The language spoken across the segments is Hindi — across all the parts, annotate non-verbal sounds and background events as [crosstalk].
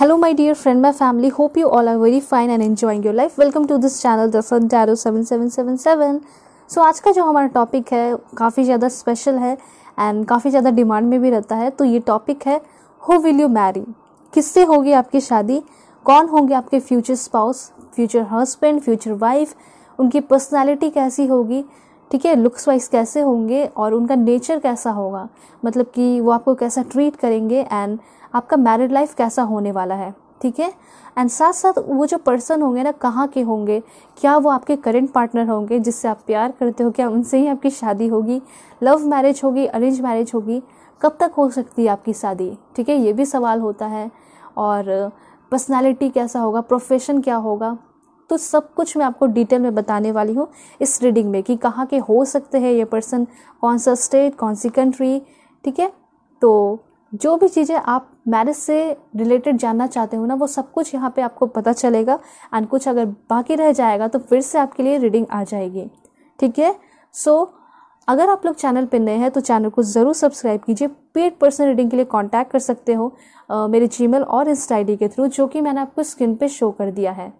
Hello friend my family hope you all are very fine and very your life welcome to this channel the this channel, seven seven seven seven so आज का जो हमारा टॉपिक है काफ़ी ज़्यादा स्पेशल है एंड काफ़ी ज़्यादा डिमांड में भी रहता है तो ये टॉपिक है हु विल यू मैरी किससे होगी आपकी शादी कौन होंगे आपके future spouse future husband future wife उनकी पर्सनैलिटी कैसी होगी ठीक है लुक्स वाइज कैसे होंगे और उनका नेचर कैसा होगा मतलब कि वो आपको कैसा ट्रीट करेंगे एंड आपका मैरिड लाइफ कैसा होने वाला है ठीक है एंड साथ साथ वो जो पर्सन होंगे ना कहाँ के होंगे क्या वो आपके करेंट पार्टनर होंगे जिससे आप प्यार करते हो क्या उनसे ही आपकी शादी होगी लव मैरिज होगी अरेंज मैरिज होगी कब तक हो सकती है आपकी शादी ठीक है ये भी सवाल होता है और पर्सनालिटी कैसा होगा प्रोफेशन क्या होगा तो सब कुछ मैं आपको डिटेल में बताने वाली हूँ इस रीडिंग में कि कहाँ के हो सकते हैं ये पर्सन कौन सा स्टेट कौन सी कंट्री ठीक है तो जो भी चीज़ें आप मैरिज से रिलेटेड जानना चाहते हो ना वो सब कुछ यहाँ पे आपको पता चलेगा एंड कुछ अगर बाकी रह जाएगा तो फिर से आपके लिए रीडिंग आ जाएगी ठीक है सो अगर आप लोग चैनल पर नए हैं तो चैनल को ज़रूर सब्सक्राइब कीजिए पेड पर्सन रीडिंग के लिए कॉन्टैक्ट कर सकते हो मेरे जी और इंस्टा आई के थ्रू जो कि मैंने आपको स्क्रीन पर शो कर दिया है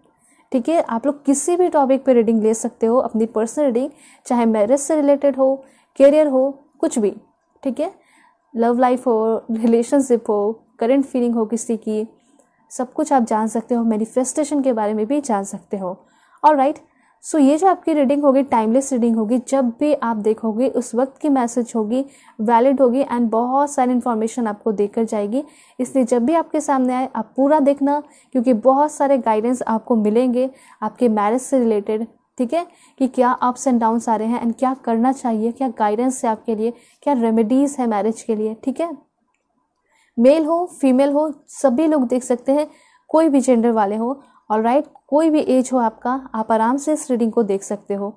ठीक है आप लोग किसी भी टॉपिक पे रीडिंग ले सकते हो अपनी पर्सनल रीडिंग चाहे मैरिज से रिलेटेड हो करियर हो कुछ भी ठीक है लव लाइफ हो रिलेशनशिप हो करेंट फीलिंग हो किसी की सब कुछ आप जान सकते हो मैनिफेस्टेशन के बारे में भी जान सकते हो और राइट सो so, ये जो आपकी रीडिंग होगी टाइमलेस रीडिंग होगी जब भी आप देखोगे उस वक्त की मैसेज होगी वैलिड होगी एंड बहुत सारी इन्फॉर्मेशन आपको देकर जाएगी इसलिए जब भी आपके सामने आए आप पूरा देखना क्योंकि बहुत सारे गाइडेंस आपको मिलेंगे आपके मैरिज से रिलेटेड ठीक है कि क्या अप्स एंड डाउन्स आ रहे हैं एंड क्या करना चाहिए क्या गाइडेंस है आपके लिए क्या रेमेडीज़ है मैरिज के लिए ठीक है मेल हो फीमेल हो सभी लोग देख सकते हैं कोई भी जेंडर वाले हो ऑल राइट right? कोई भी एज हो आपका आप आराम से इस रीडिंग को देख सकते हो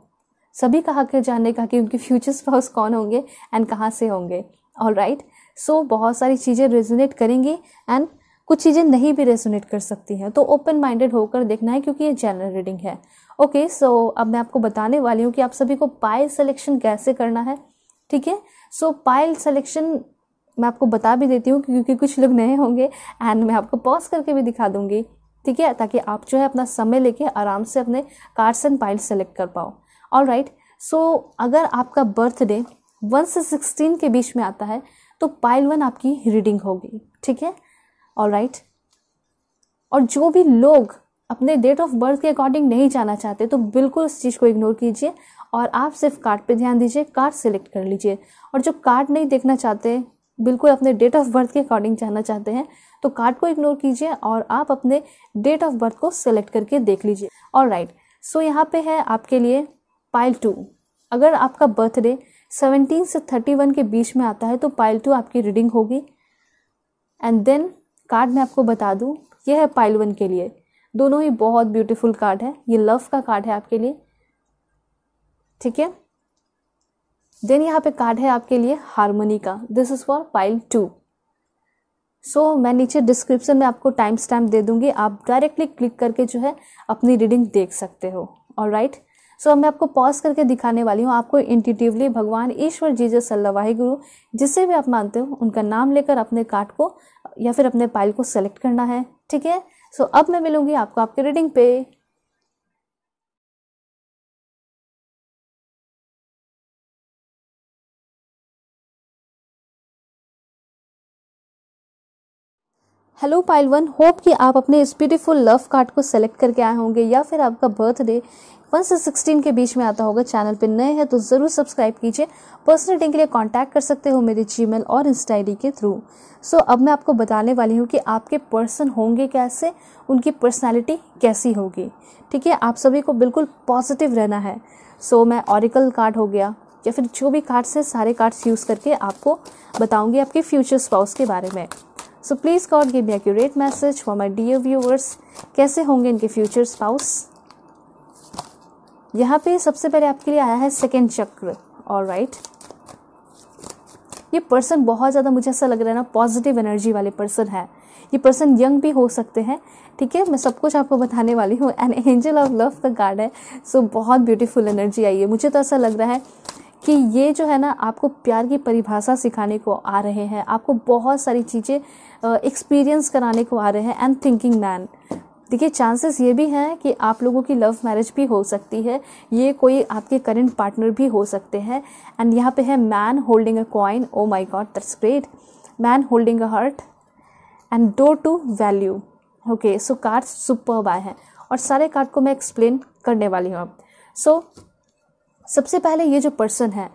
सभी का हक है जानने का कि उनके फ्यूचर स्पाउस [laughs] कौन होंगे एंड कहाँ से होंगे ऑल राइट सो बहुत सारी चीज़ें रेजोनेट करेंगी एंड कुछ चीज़ें नहीं भी रेजोनेट कर सकती हैं तो ओपन माइंडेड होकर देखना है क्योंकि ये जनरल रीडिंग है ओके okay, सो so अब मैं आपको बताने वाली हूँ कि आप सभी को पायल सेलेक्शन कैसे करना है ठीक है सो पायल सेलेक्शन मैं आपको बता भी देती हूँ क्योंकि कुछ लोग नए होंगे एंड मैं आपको पॉज करके भी दिखा दूंगी ठीक है ताकि आप जो है अपना समय लेके आराम से अपने कार्ड्स एंड पाइल सेलेक्ट कर पाओ ऑल राइट सो अगर आपका बर्थडे वन से सिक्सटीन के बीच में आता है तो पाइल वन आपकी रीडिंग होगी ठीक है ऑल राइट और जो भी लोग अपने डेट ऑफ बर्थ के अकॉर्डिंग नहीं जाना चाहते तो बिल्कुल इस चीज़ को इग्नोर कीजिए और आप सिर्फ कार्ड पे ध्यान दीजिए कार्ड सेलेक्ट कर लीजिए और जो कार्ड नहीं देखना चाहते बिल्कुल अपने डेट ऑफ बर्थ के अकॉर्डिंग जाना चाहते हैं तो कार्ड को इग्नोर कीजिए और आप अपने डेट ऑफ बर्थ को सिलेक्ट करके देख लीजिए और राइट सो यहाँ पे है आपके लिए पाइल टू अगर आपका बर्थडे 17 से 31 के बीच में आता है तो पाइल टू आपकी रीडिंग होगी एंड देन कार्ड मैं आपको बता दूँ यह है पाइल वन के लिए दोनों ही बहुत ब्यूटीफुल कार्ड है ये लव का कार्ड है आपके लिए ठीक है देन यहाँ पे कार्ड है आपके लिए हारमोनी का this is for pile two so so, मैं नीचे डिस्क्रिप्शन में आपको टाइम स्टैम्प दे दूंगी आप डायरेक्टली क्लिक करके जो है अपनी रीडिंग देख सकते हो और राइट सो मैं आपको पॉज करके दिखाने वाली हूँ आपको इंटिटिवली भगवान ईश्वर जीजस सल्ला गुरु जिसे भी आप मानते हो उनका नाम लेकर अपने कार्ड को या फिर अपने पाइल को सेलेक्ट करना है ठीक है सो अब मैं मिलूंगी आपको आपके रीडिंग पे हेलो पाइल वन होप कि आप अपने इस ब्यूटीफुल लव कार्ड को सेलेक्ट करके आए होंगे या फिर आपका बर्थडे वन से सिक्सटीन के बीच में आता होगा चैनल पर नए हैं तो ज़रूर सब्सक्राइब कीजिए पर्सनल के लिए कांटेक्ट कर सकते हो मेरे जी और इंस्टा आई के थ्रू सो so, अब मैं आपको बताने वाली हूँ कि आपके पर्सन होंगे कैसे उनकी पर्सनैलिटी कैसी होगी ठीक है आप सभी को बिल्कुल पॉजिटिव रहना है सो so, मैं ऑरिकल कार्ड हो गया या फिर जो भी कार्ड्स हैं सारे कार्ड्स यूज़ करके आपको बताऊँगी आपके फ्यूचर स्पाउस के बारे में so please God give me accurate message for my dear viewers कैसे होंगे इनके फ्यूचर स्पाउस यहाँ पे सबसे पहले आपके लिए आया है सेकेंड चक्र और राइट ये पर्सन बहुत ज़्यादा मुझे ऐसा लग रहा है ना पॉजिटिव एनर्जी वाले पर्सन है ये पर्सन यंग भी हो सकते हैं ठीक है मैं सब कुछ आपको बताने वाली हूँ एन एंजल ऑफ लव का गार्ड है सो so, बहुत ब्यूटीफुल एनर्जी आई है मुझे तो ऐसा लग रहा है कि ये जो है ना आपको प्यार की परिभाषा सिखाने को आ रहे हैं आपको बहुत सारी चीज़ें एक्सपीरियंस कराने को आ रहे हैं एंड थिंकिंग मैन देखिए चांसेस ये भी हैं कि आप लोगों की लव मैरिज भी हो सकती है ये कोई आपके करंट पार्टनर भी हो सकते हैं एंड यहाँ पे है man holding a coin oh my God that's great man holding a heart and do to value okay so card super by हैं और सारे कार्ड को मैं एक्सप्लेन करने वाली हूँ अब सो so, सबसे पहले ये जो पर्सन है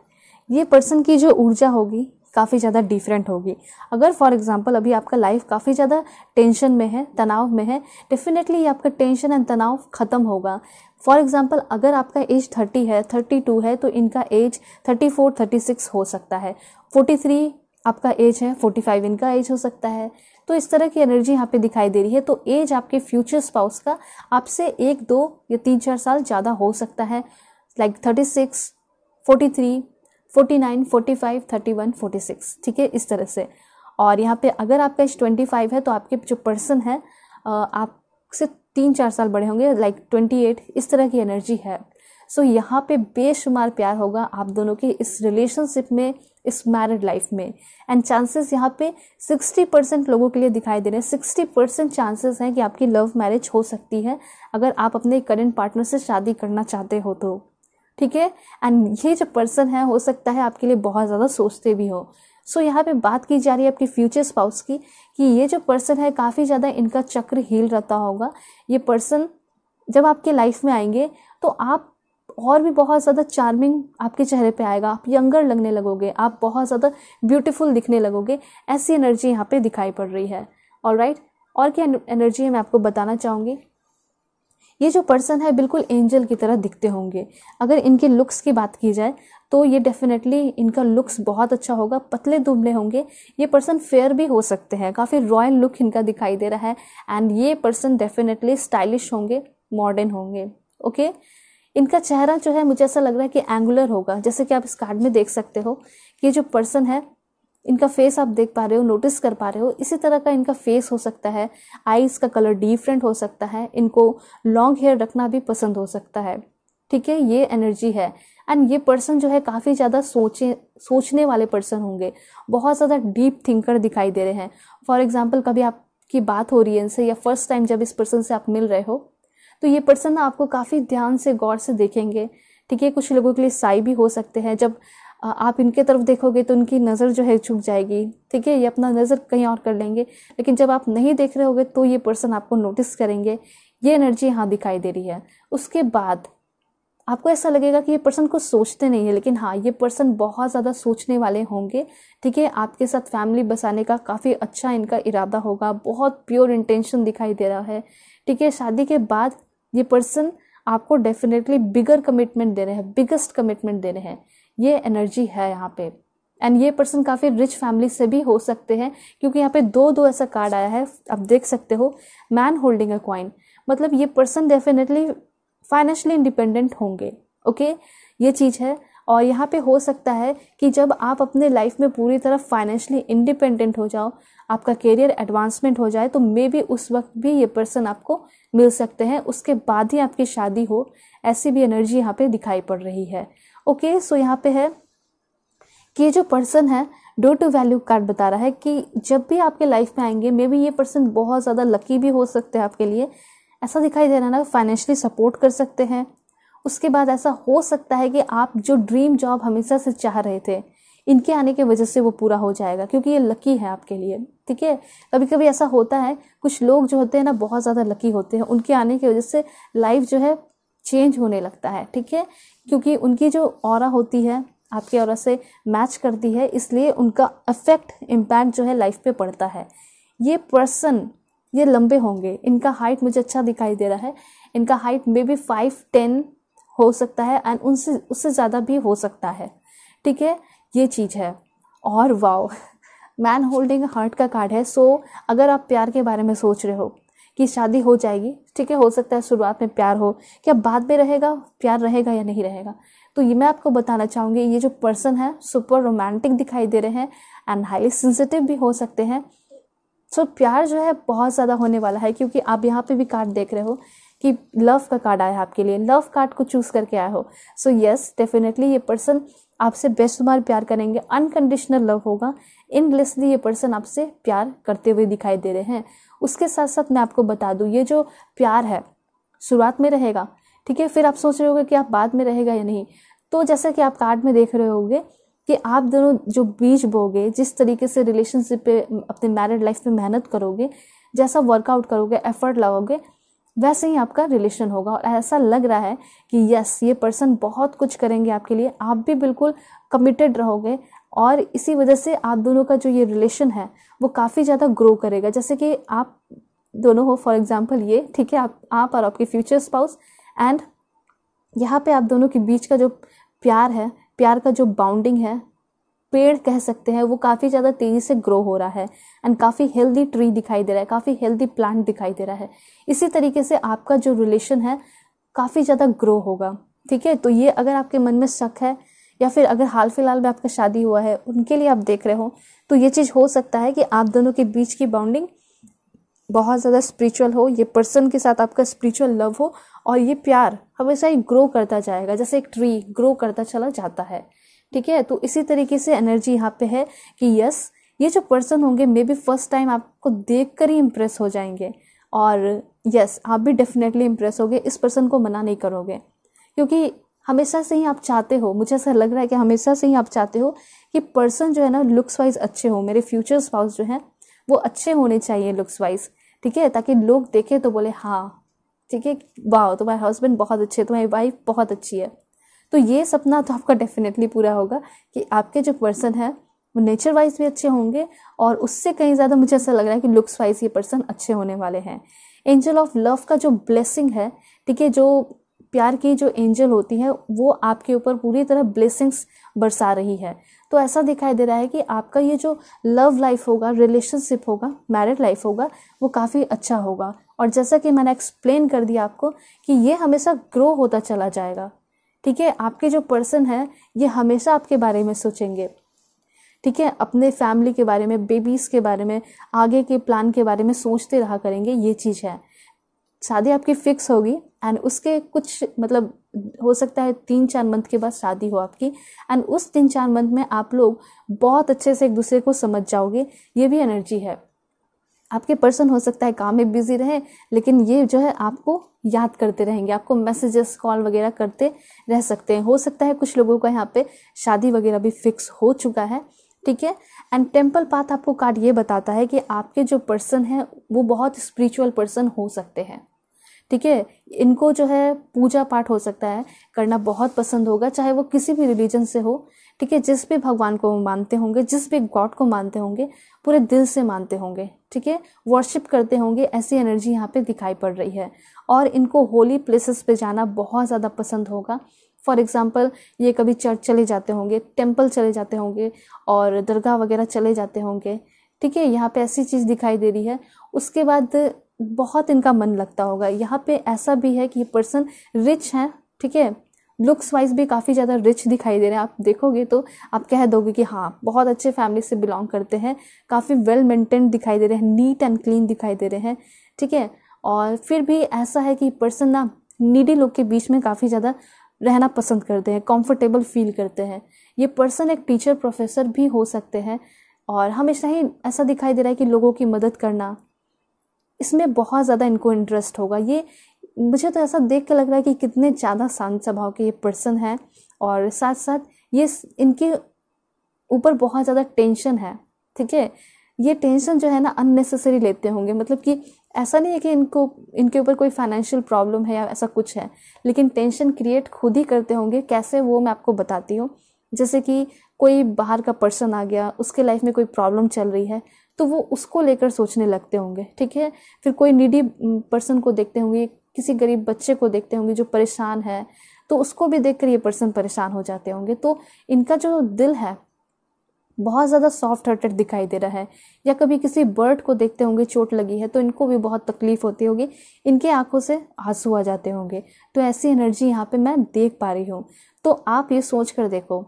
ये पर्सन की जो ऊर्जा होगी काफ़ी ज़्यादा डिफरेंट होगी अगर फॉर एग्ज़ाम्पल अभी आपका लाइफ काफ़ी ज़्यादा टेंशन में है तनाव में है डेफिनेटली आपका टेंशन एंड तनाव ख़त्म होगा फॉर एग्ज़ाम्पल अगर आपका एज थर्टी है थर्टी टू है तो इनका age thirty four thirty six हो सकता है फोर्टी थ्री आपका एज है फोर्टी फाइव इनका एज हो सकता है तो इस तरह की एनर्जी यहाँ पे दिखाई दे रही है तो एज आपके फ्यूचर स्पाउस का आपसे एक दो या तीन चार साल ज़्यादा हो सकता है like thirty six forty three forty forty nine five thirty one forty six ठीक है इस तरह से और यहाँ पे अगर आपका एज ट्वेंटी फाइव है तो आपके जो पर्सन है आपसे तीन चार साल बड़े होंगे लाइक ट्वेंटी एट इस तरह की एनर्जी है सो so, यहाँ पे बेशुमार प्यार होगा आप दोनों के इस रिलेशनशिप में इस मैरिड लाइफ में एंड चांसेस यहाँ पे सिक्सटी परसेंट लोगों के लिए दिखाई दे रहे हैं सिक्सटी परसेंट चांसेस हैं कि आपकी लव मैरिज हो सकती है अगर आप अपने करेंट पार्टनर से शादी करना चाहते हो तो ठीक है एंड ये जो पर्सन है हो सकता है आपके लिए बहुत ज़्यादा सोचते भी हो सो so, यहाँ पे बात की जा रही है आपकी फ्यूचर स्पाउस की कि ये जो पर्सन है काफ़ी ज़्यादा इनका चक्र हील रहता होगा ये पर्सन जब आपके लाइफ में आएंगे तो आप और भी बहुत ज़्यादा चार्मिंग आपके चेहरे पे आएगा आप यंगर लगने लगोगे आप बहुत ज़्यादा ब्यूटीफुल दिखने लगोगे ऐसी एनर्जी यहाँ पे दिखाई पड़ रही है ऑल राइट और क्या एनर्जी है मैं आपको बताना चाहूँगी ये जो पर्सन है बिल्कुल एंजल की तरह दिखते होंगे अगर इनके लुक्स की बात की जाए तो ये डेफिनेटली इनका लुक्स बहुत अच्छा होगा पतले दुबले होंगे ये पर्सन फेयर भी हो सकते हैं काफ़ी रॉयल लुक इनका दिखाई दे रहा है एंड ये पर्सन डेफिनेटली स्टाइलिश होंगे मॉडर्न होंगे ओके इनका चेहरा जो है मुझे ऐसा लग रहा है कि एंगुलर होगा जैसे कि आप इस कार्ड में देख सकते हो कि जो पर्सन है इनका फेस आप देख पा रहे हो नोटिस कर पा रहे हो इसी तरह का इनका फेस हो सकता है आईज का कलर डिफरेंट हो सकता है इनको लॉन्ग हेयर रखना भी पसंद हो सकता है ठीक है ये एनर्जी है एंड ये पर्सन जो है काफ़ी ज़्यादा सोचे सोचने वाले पर्सन होंगे बहुत ज़्यादा डीप थिंकर दिखाई दे रहे हैं फॉर एग्जाम्पल कभी आपकी बात हो रही है इनसे या फर्स्ट टाइम जब इस पर्सन से आप मिल रहे हो तो ये पर्सन आपको काफ़ी ध्यान से गौर से देखेंगे ठीक है कुछ लोगों के लिए साई भी हो सकते हैं जब आप इनके तरफ देखोगे तो उनकी नज़र जो है झुक जाएगी ठीक है ये अपना नज़र कहीं और कर लेंगे लेकिन जब आप नहीं देख रहे होगे तो ये पर्सन आपको नोटिस करेंगे ये एनर्जी यहाँ दिखाई दे रही है उसके बाद आपको ऐसा लगेगा कि ये पर्सन कुछ सोचते नहीं है लेकिन हाँ ये पर्सन बहुत ज़्यादा सोचने वाले होंगे ठीक है आपके साथ फैमिली बसाने का काफ़ी अच्छा इनका इरादा होगा बहुत प्योर इंटेंशन दिखाई दे रहा है ठीक है शादी के बाद ये पर्सन आपको डेफिनेटली बिगर कमिटमेंट दे रहे हैं बिगेस्ट कमिटमेंट दे रहे हैं ये एनर्जी है यहाँ पे एंड ये पर्सन काफ़ी रिच फैमिली से भी हो सकते हैं क्योंकि यहाँ पे दो दो ऐसा कार्ड आया है आप देख सकते हो मैन होल्डिंग अ क्वाइन मतलब ये पर्सन डेफिनेटली फाइनेंशली इंडिपेंडेंट होंगे ओके ये चीज़ है और यहाँ पे हो सकता है कि जब आप अपने लाइफ में पूरी तरह फाइनेंशली इंडिपेंडेंट हो जाओ आपका करियर एडवांसमेंट हो जाए तो मे बी उस वक्त भी ये पर्सन आपको मिल सकते हैं उसके बाद ही आपकी शादी हो ऐसी भी एनर्जी यहाँ पे दिखाई पड़ रही है ओके सो यहाँ पे है कि ये जो पर्सन है डोर टू वैल्यू कार्ड बता रहा है कि जब भी आपके लाइफ में आएंगे मे बी ये पर्सन बहुत ज़्यादा लकी भी हो सकते हैं आपके लिए ऐसा दिखाई दे रहा है ना फाइनेंशियली सपोर्ट कर सकते हैं उसके बाद ऐसा हो सकता है कि आप जो ड्रीम जॉब हमेशा से चाह रहे थे इनके आने की वजह से वो पूरा हो जाएगा क्योंकि ये लकी है आपके लिए ठीक है कभी कभी ऐसा होता है कुछ लोग जो होते हैं ना बहुत ज़्यादा लकी होते हैं उनके आने की वजह से लाइफ जो है चेंज होने लगता है ठीक है क्योंकि उनकी जो और होती है आपके और से मैच करती है इसलिए उनका अफेक्ट इम्पैक्ट जो है लाइफ पे पड़ता है ये पर्सन ये लंबे होंगे इनका हाइट मुझे अच्छा दिखाई दे रहा है इनका height maybe five ten हो सकता है एंड उनसे उससे ज़्यादा भी हो सकता है ठीक है ये चीज़ है और वाओ मैन होल्डिंग हार्ट का कार्ड है सो अगर आप प्यार के बारे में सोच रहे हो कि शादी हो जाएगी ठीक है हो सकता है शुरुआत में प्यार हो क्या बाद में रहेगा प्यार रहेगा या नहीं रहेगा तो ये मैं आपको बताना चाहूँगी ये जो पर्सन है सुपर रोमांटिक दिखाई दे रहे हैं एंड हाईली सेंसिटिव भी हो सकते हैं सो so, प्यार जो है बहुत ज़्यादा होने वाला है क्योंकि आप यहाँ पे भी कार्ड देख रहे हो कि लव का कार्ड आया है आपके लिए लव कार्ड को चूज़ करके आया हो सो यस डेफिनेटली ये पर्सन आपसे बेशुमार प्यार करेंगे अनकंडीशनल लव होगा इनलेसली ये पर्सन आपसे प्यार करते हुए दिखाई दे रहे हैं उसके साथ साथ मैं आपको बता दूँ ये जो प्यार है शुरुआत में रहेगा ठीक है फिर आप सोच रहे होगे कि आप बाद में रहेगा या नहीं तो जैसा कि आप कार्ड में देख रहे होगे कि आप दोनों जो बीज बोगे जिस तरीके से रिलेशनशिप पे अपने मैरिड लाइफ में मेहनत करोगे जैसा वर्कआउट करोगे एफर्ट लगाओगे वैसे ही आपका रिलेशन होगा और ऐसा लग रहा है कि यस ये पर्सन बहुत कुछ करेंगे आपके लिए आप भी बिल्कुल कमिटेड रहोगे और इसी वजह से आप दोनों का जो ये रिलेशन है वो काफ़ी ज़्यादा ग्रो करेगा जैसे कि आप दोनों हो फॉर एग्जाम्पल ये ठीक है आप आप और आपके फ्यूचर स्पाउस एंड यहाँ पे आप दोनों के बीच का जो प्यार है प्यार का जो बाउंडिंग है पेड़ कह सकते हैं वो काफ़ी ज़्यादा तेज़ी से ग्रो हो रहा है एंड काफ़ी हेल्दी ट्री दिखाई दे रहा है काफ़ी हेल्दी प्लांट दिखाई दे रहा है इसी तरीके से आपका जो रिलेशन है काफ़ी ज़्यादा ग्रो होगा ठीक है तो ये अगर आपके मन में शक है या फिर अगर हाल फिलहाल में आपका शादी हुआ है उनके लिए आप देख रहे हो तो ये चीज़ हो सकता है कि आप दोनों के बीच की बाउंडिंग बहुत ज़्यादा स्पिरिचुअल हो ये पर्सन के साथ आपका स्पिरिचुअल लव हो और ये प्यार हमेशा ही ग्रो करता जाएगा जैसे एक ट्री ग्रो करता चला जाता है ठीक है तो इसी तरीके से एनर्जी यहाँ पे है कि यस ये जो पर्सन होंगे मे बी फर्स्ट टाइम आपको देख कर ही इम्प्रेस हो जाएंगे और यस आप भी डेफिनेटली इम्प्रेस होगे इस पर्सन को मना नहीं करोगे क्योंकि हमेशा से ही आप चाहते हो मुझे ऐसा लग रहा है कि हमेशा से ही आप चाहते हो कि पर्सन जो है ना लुक्स वाइज अच्छे हो मेरे फ्यूचर स्पाउस जो हैं वो अच्छे होने चाहिए लुक्स वाइज ठीक है ताकि लोग देखें तो बोले हाँ ठीक है वाह तुम्हारे हस्बैंड बहुत अच्छे तुम्हारी वाइफ बहुत अच्छी है तो ये सपना तो आपका डेफिनेटली पूरा होगा कि आपके जो पर्सन है वो नेचर वाइज भी अच्छे होंगे और उससे कहीं ज़्यादा मुझे ऐसा लग रहा है कि लुक्स वाइज ये पर्सन अच्छे होने वाले हैं एंजल ऑफ लव का जो ब्लेसिंग है ठीक है जो प्यार की जो एंजल होती है वो आपके ऊपर पूरी तरह ब्लेसिंग्स बरसा रही है तो ऐसा दिखाई दे रहा है कि आपका ये जो लव लाइफ होगा रिलेशनशिप होगा मैरिड लाइफ होगा वो काफ़ी अच्छा होगा और जैसा कि मैंने एक्सप्लेन कर दिया आपको कि ये हमेशा ग्रो होता चला जाएगा ठीक है आपके जो पर्सन है ये हमेशा आपके बारे में सोचेंगे ठीक है अपने फैमिली के बारे में बेबीज़ के बारे में आगे के प्लान के बारे में सोचते रहा करेंगे ये चीज़ है शादी आपकी फिक्स होगी एंड उसके कुछ मतलब हो सकता है तीन चार मंथ के बाद शादी हो आपकी एंड उस तीन चार मंथ में आप लोग बहुत अच्छे से एक दूसरे को समझ जाओगे ये भी एनर्जी है आपके पर्सन हो सकता है काम में बिजी रहे लेकिन ये जो है आपको याद करते रहेंगे आपको मैसेजेस कॉल वगैरह करते रह सकते हैं हो सकता है कुछ लोगों का यहाँ पे शादी वगैरह भी फिक्स हो चुका है ठीक है एंड टेम्पल पाथ आपको कार्ड ये बताता है कि आपके जो पर्सन है वो बहुत स्पिरिचुअल पर्सन हो सकते हैं ठीक है इनको जो है पूजा पाठ हो सकता है करना बहुत पसंद होगा चाहे वो किसी भी रिलीजन से हो ठीक है जिस भी भगवान को मानते होंगे जिस भी गॉड को मानते होंगे पूरे दिल से मानते होंगे ठीक है वर्शिप करते होंगे ऐसी एनर्जी यहाँ पे दिखाई पड़ रही है और इनको होली प्लेसेस पे जाना बहुत ज़्यादा पसंद होगा फॉर एग्ज़ाम्पल ये कभी चर्च चले जाते होंगे टेम्पल चले जाते होंगे और दरगाह वगैरह चले जाते होंगे ठीक है यहाँ पे ऐसी चीज़ दिखाई दे रही है उसके बाद बहुत इनका मन लगता होगा यहाँ पे ऐसा भी है कि ये पर्सन रिच है ठीक है लुक्स वाइज भी काफ़ी ज़्यादा रिच दिखाई दे रहे हैं आप देखोगे तो आप कह दोगे कि हाँ बहुत अच्छे फैमिली से बिलोंग करते हैं काफ़ी वेल मेंटेन दिखाई दे रहे हैं नीट एंड क्लीन दिखाई दे रहे हैं ठीक है और फिर भी ऐसा है कि पर्सन ना नीडी लोग के बीच में काफ़ी ज़्यादा रहना पसंद करते हैं कंफर्टेबल फील करते हैं ये पर्सन एक टीचर प्रोफेसर भी हो सकते हैं और हमेशा ही ऐसा दिखाई दे रहा है कि लोगों की मदद करना इसमें बहुत ज़्यादा इनको इंटरेस्ट होगा ये मुझे तो ऐसा देख के लग रहा है कि कितने ज़्यादा शांत स्वभाव के ये पर्सन हैं और साथ साथ ये इनके ऊपर बहुत ज़्यादा टेंशन है ठीक है ये टेंशन जो है ना अननेसेसरी लेते होंगे मतलब कि ऐसा नहीं है कि इनको इनके ऊपर कोई फाइनेंशियल प्रॉब्लम है या ऐसा कुछ है लेकिन टेंशन क्रिएट खुद ही करते होंगे कैसे वो मैं आपको बताती हूँ जैसे कि कोई बाहर का पर्सन आ गया उसके लाइफ में कोई प्रॉब्लम चल रही है तो वो उसको लेकर सोचने लगते होंगे ठीक है फिर कोई निडी पर्सन को देखते होंगे किसी गरीब बच्चे को देखते होंगे जो परेशान है तो उसको भी देखकर ये पर्सन परेशान हो जाते होंगे तो इनका जो दिल है बहुत ज़्यादा सॉफ्ट हार्टेड दिखाई दे रहा है या कभी किसी बर्ड को देखते होंगे चोट लगी है तो इनको भी बहुत तकलीफ होती होगी इनके आंखों से आंसू आ जाते होंगे तो ऐसी एनर्जी यहाँ पे मैं देख पा रही हूँ तो आप ये सोच कर देखो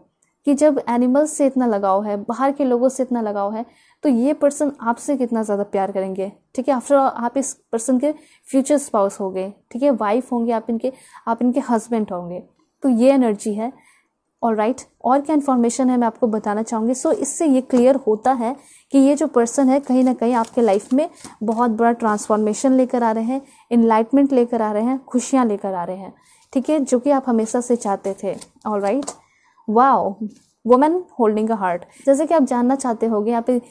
कि जब एनिमल्स से इतना लगाव है बाहर के लोगों से इतना लगाव है तो ये पर्सन आपसे कितना ज़्यादा प्यार करेंगे ठीक है आफ्टर आप इस पर्सन के फ्यूचर स्पाउस होंगे ठीक है वाइफ होंगे आप इनके आप इनके हस्बैंड होंगे तो ये एनर्जी है और राइट right, और क्या इन्फॉर्मेशन है मैं आपको बताना चाहूँगी सो so, इससे ये क्लियर होता है कि ये जो पर्सन है कहीं ना कहीं आपके लाइफ में बहुत बड़ा ट्रांसफॉर्मेशन लेकर आ रहे हैं इन्लाइटमेंट लेकर आ रहे हैं खुशियाँ लेकर आ रहे हैं ठीक है जो कि आप हमेशा से चाहते थे और right wow women holding a heart जैसे कि आप जानना चाहते हो यहाँ पे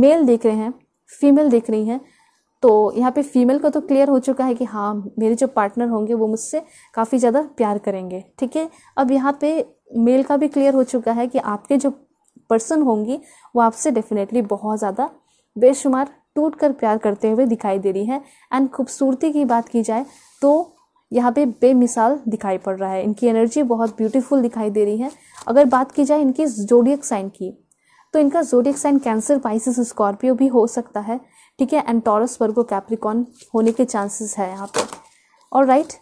मेल देख रहे हैं फीमेल देख रही हैं तो यहाँ पे फीमेल का तो क्लियर हो चुका है कि हाँ मेरे जो पार्टनर होंगे वो मुझसे काफ़ी ज़्यादा प्यार करेंगे ठीक है अब यहाँ पे मेल का भी क्लियर हो चुका है कि आपके जो पर्सन होंगी वो आपसे डेफिनेटली बहुत ज़्यादा बेशुमार टूट कर प्यार करते हुए दिखाई दे रही है एंड खूबसूरती की बात की जाए तो यहाँ पे बेमिसाल दिखाई पड़ रहा है इनकी एनर्जी बहुत ब्यूटीफुल दिखाई दे रही है अगर बात की जाए इनकी जोडियक साइन की तो इनका zodiac sign cancer Pisces Scorpio भी हो सकता है ठीक है एंड टॉरस वर्गो कैप्रिकॉन होने के चांसेस है यहाँ पे और राइट right,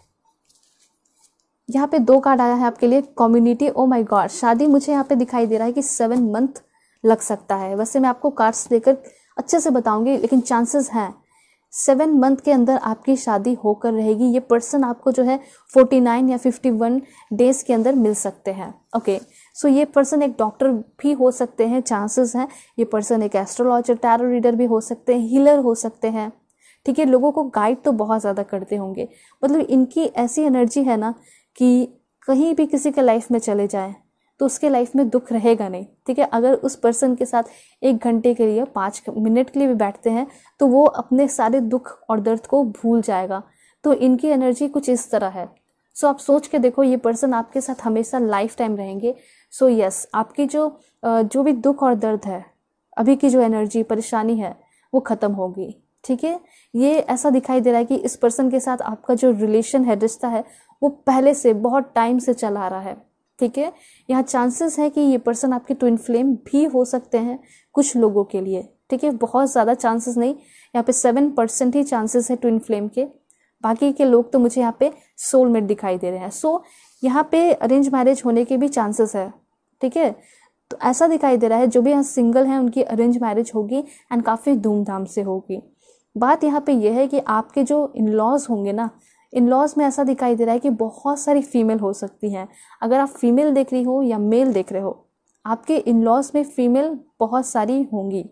यहाँ पे दो कार्ड आया है आपके लिए कम्युनिटी ओ माय गॉड शादी मुझे यहाँ पे दिखाई दे रहा है कि सेवन मंथ लग सकता है वैसे मैं आपको कार्ड्स देकर अच्छे से बताऊंगी लेकिन चांसेस हैं सेवन मंथ के अंदर आपकी शादी होकर रहेगी ये पर्सन आपको जो है फोर्टी नाइन या फिफ्टी वन डेज के अंदर मिल सकते हैं ओके सो ये पर्सन एक डॉक्टर भी हो सकते हैं चांसेस हैं ये पर्सन एक एस्ट्रोलॉजर टैरो रीडर भी हो सकते हैं हीलर हो सकते हैं ठीक है लोगों को गाइड तो बहुत ज़्यादा करते होंगे मतलब इनकी ऐसी एनर्जी है ना कि कहीं भी किसी के लाइफ में चले जाए तो उसके लाइफ में दुख रहेगा नहीं ठीक है अगर उस पर्सन के साथ एक घंटे के लिए पाँच मिनट के लिए भी बैठते हैं तो वो अपने सारे दुख और दर्द को भूल जाएगा तो इनकी एनर्जी कुछ इस तरह है सो so, आप सोच के देखो ये पर्सन आपके साथ हमेशा लाइफ टाइम रहेंगे सो so, यस yes, आपकी जो जो भी दुख और दर्द है अभी की जो एनर्जी परेशानी है वो ख़त्म होगी ठीक है ये ऐसा दिखाई दे रहा है कि इस पर्सन के साथ आपका जो रिलेशन है रिश्ता है वो पहले से बहुत टाइम से चला रहा है ठीक है यहाँ चांसेस है कि ये पर्सन आपके ट्विन फ्लेम भी हो सकते हैं कुछ लोगों के लिए ठीक है बहुत ज़्यादा चांसेस नहीं यहाँ पे सेवन परसेंट ही चांसेस है ट्विन फ्लेम के बाकी के लोग तो मुझे यहाँ पे सोलमेट दिखाई दे रहे हैं सो यहाँ पे अरेंज मैरिज होने के भी चांसेस है ठीक है तो ऐसा दिखाई दे रहा है जो भी यहाँ सिंगल हैं उनकी अरेंज मैरिज होगी एंड काफ़ी धूमधाम से होगी बात यहाँ पे यह है कि आपके जो इन लॉज होंगे ना इन लॉज में ऐसा दिखाई दे रहा है कि बहुत सारी फीमेल हो सकती हैं अगर आप फीमेल देख रही हो या मेल देख रहे हो आपके इन लॉज में फीमेल बहुत सारी होंगी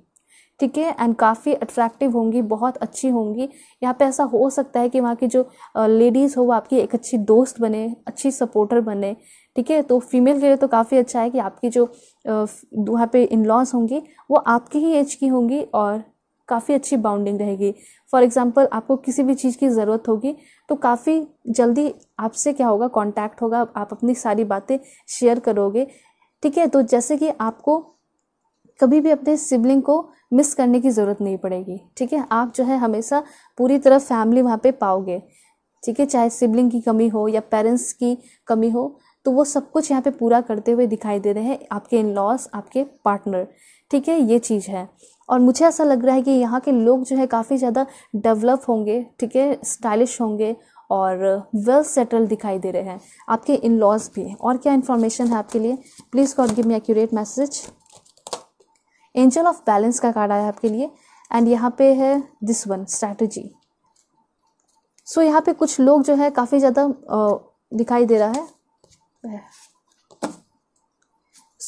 ठीक है एंड काफ़ी अट्रैक्टिव होंगी बहुत अच्छी होंगी यहाँ पे ऐसा हो सकता है कि वहाँ की जो लेडीज़ हो वो आपकी एक अच्छी दोस्त बने अच्छी सपोर्टर बने ठीक है तो फीमेल के लिए तो काफ़ी अच्छा है कि आपकी जो वहाँ पे इन लॉज होंगी वो आपकी ही एज की होंगी और काफ़ी अच्छी बाउंडिंग रहेगी फॉर एग्ज़ाम्पल आपको किसी भी चीज़ की ज़रूरत होगी तो काफ़ी जल्दी आपसे क्या होगा कॉन्टैक्ट होगा आप अपनी सारी बातें शेयर करोगे ठीक है तो जैसे कि आपको कभी भी अपने सिबलिंग को मिस करने की ज़रूरत नहीं पड़ेगी ठीक है आप जो है हमेशा पूरी तरह फैमिली वहाँ पे पाओगे ठीक है चाहे सिबलिंग की कमी हो या पेरेंट्स की कमी हो तो वो सब कुछ यहाँ पे पूरा करते हुए दिखाई दे रहे हैं आपके इन लॉस आपके पार्टनर ठीक है ये चीज़ है और मुझे ऐसा लग रहा है कि यहाँ के लोग जो है काफ़ी ज़्यादा डेवलप होंगे ठीक है स्टाइलिश होंगे और वेल सेटल दिखाई दे रहे हैं आपके इन लॉज भी और क्या इन्फॉर्मेशन है आपके लिए please God give me accurate message angel of balance का कार्ड आया आपके लिए एंड यहाँ पे है दिस वन स्ट्रैटेजी सो यहाँ पे कुछ लोग जो है काफ़ी ज़्यादा दिखाई दे रहा है